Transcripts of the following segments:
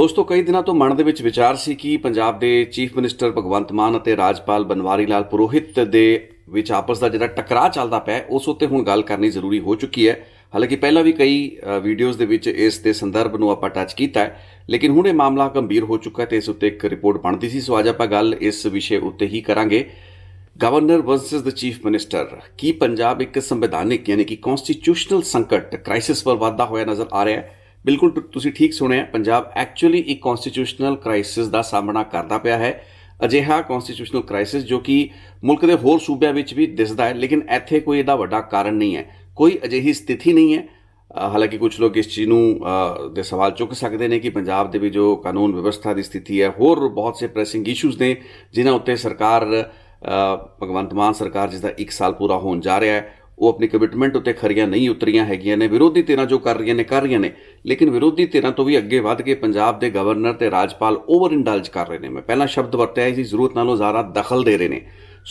ਦੋਸਤੋ ਕਈ ਦਿਨਾਂ ਤੋਂ ਮਨ ਦੇ ਵਿੱਚ ਵਿਚਾਰ ਸੀ ਕਿ ਪੰਜਾਬ ਦੇ ਚੀਫ ਮਿਨਿਸਟਰ ਭਗਵੰਤ ਮਾਨ ਅਤੇ ਰਾਜਪਾਲ ਬਨਵਾਰੀ ਲਾਲ ਪੁਰੋਹਿਤ ਦੇ ਵਿੱਚ ਆਪਸ ਦਾ ਜਿਹੜਾ ਟਕਰਾਅ ਚੱਲਦਾ ਪਿਆ ਉਸ ਉੱਤੇ ਹੁਣ ਗੱਲ ਕਰਨੀ ਜ਼ਰੂਰੀ ਹੋ ਚੁੱਕੀ ਹੈ ਹਾਲਾਂਕਿ ਪਹਿਲਾਂ ਵੀ ਕਈ ਵੀਡੀਓਜ਼ ਦੇ ਵਿੱਚ ਇਸ ਦੇ ਸੰਦਰਭ ਨੂੰ ਆਪਾਂ ਟੱਚ ਕੀਤਾ ਹੈ ਲੇਕਿਨ ਹੁਣ ਇਹ ਮਾਮਲਾ ਗੰਭੀਰ ਹੋ ਚੁੱਕਾ ਤੇ ਇਸ ਉੱਤੇ ਇੱਕ ਰਿਪੋਰਟ ਬਣਦੀ ਸੀ ਸੋ ਅੱਜ ਆਪਾਂ ਗੱਲ ਇਸ ਵਿਸ਼ੇ ਉੱਤੇ ਹੀ ਕਰਾਂਗੇ governor versus the chief minister ਕੀ ਪੰਜਾਬ ਇੱਕ ਸੰਵਿਧਾਨਿਕ ਯਾਨੀ ਕਿ ਕਨਸਟੀਟਿਊਸ਼ਨਲ ਸੰਕਟ ਕ੍ਰਾਈਸਿਸ ਪਰ ਵਾਧਾ ਹੋਇਆ ਨਜ਼ਰ ਆ ਰਿਹਾ ਹੈ ਬਿਲਕੁਲ ਤੁਸੀਂ ਠੀਕ ਸੁਣਿਆ ਪੰਜਾਬ ਐਕਚੁਅਲੀ ਇੱਕ ਕਨਸਟੀਟਿਊਸ਼ਨਲ ਕ੍ਰਾਈਸਿਸ ਦਾ ਸਾਹਮਣਾ ਕਰਦਾ ਪਿਆ ਹੈ ਅਜਿਹਾ ਕਨਸਟੀਟਿਊਸ਼ਨਲ ਕ੍ਰਾਈਸਿਸ ਜੋ ਕਿ ਮੁਲਕ ਦੇ ਹੋਰ ਸੂਬਿਆਂ ਵਿੱਚ ਵੀ ਦਿਸਦਾ ਹੈ ਲੇਕਿਨ ਇੱਥੇ ਕੋਈ ਇਹਦਾ ਵੱਡਾ ਕਾਰਨ ਨਹੀਂ ਹੈ ਕੋਈ ਅਜਿਹੀ ਸਥਿਤੀ ਨਹੀਂ ਹੈ ਹਾਲਾਂਕਿ ਕੁਝ ਲੋਕ ਇਸ ਚੀਜ਼ ਨੂੰ ਦੇ ਸਵਾਲ ਚੁੱਕ ਸਕਦੇ ਨੇ ਕਿ ਪੰਜਾਬ ਦੇ ਵੀ ਜੋ ਕਾਨੂੰਨ ਵਿਵਸਥਾ ਦੀ ਸਥਿਤੀ ਹੈ ਹੋਰ ਬਹੁਤ ਸੇ ਪ੍ਰੈਸਿੰਗ ਇਸ਼ੂਜ਼ ਨੇ ਜਿਨ੍ਹਾਂ ਉੱਤੇ ਸਰਕਾਰ ਭਗਵੰਤ ਮਾਨ ਸਰਕਾਰ ਜਿਸ ਦਾ 1 ਸਾਲ ਪੂਰਾ ਹੋਣ ਜਾ ਰਿਹਾ ਹੈ ਉਹ ਆਪਣੀ ਕਮਿਟਮੈਂਟ ਉੱਤੇ ਖਰੀਆਂ ਨਹੀਂ ਉਤਰੀਆਂ ਹੈਗੀਆਂ ਨੇ ਵਿਰੋਧੀ ਧਿਰਾਂ ਜੋ ਕਰ ਰਹੀਆਂ ਨੇ ਕਰ ਰਹੀਆਂ ਨੇ ਲੇਕਿਨ ਵਿਰੋਧੀ ਧਿਰਾਂ ਤੋਂ ਵੀ ਅੱਗੇ ਵੱਧ ਕੇ ਪੰਜਾਬ ਦੇ ਗਵਰਨਰ ਤੇ ਰਾਜਪਾਲ ਓਵਰ ਇੰਡਲਜ ਕਰ ਰਹੇ ਨੇ ਮੈਂ ਪਹਿਲਾਂ ਸ਼ਬਦ ਵਰਤਿਆ ਇਸ ਦੀ ਜ਼ਰੂਰਤ ਨਾਲੋਂ ਜ਼ਿਆਦਾ ਦਖਲ ਦੇ ਰਹੇ ਨੇ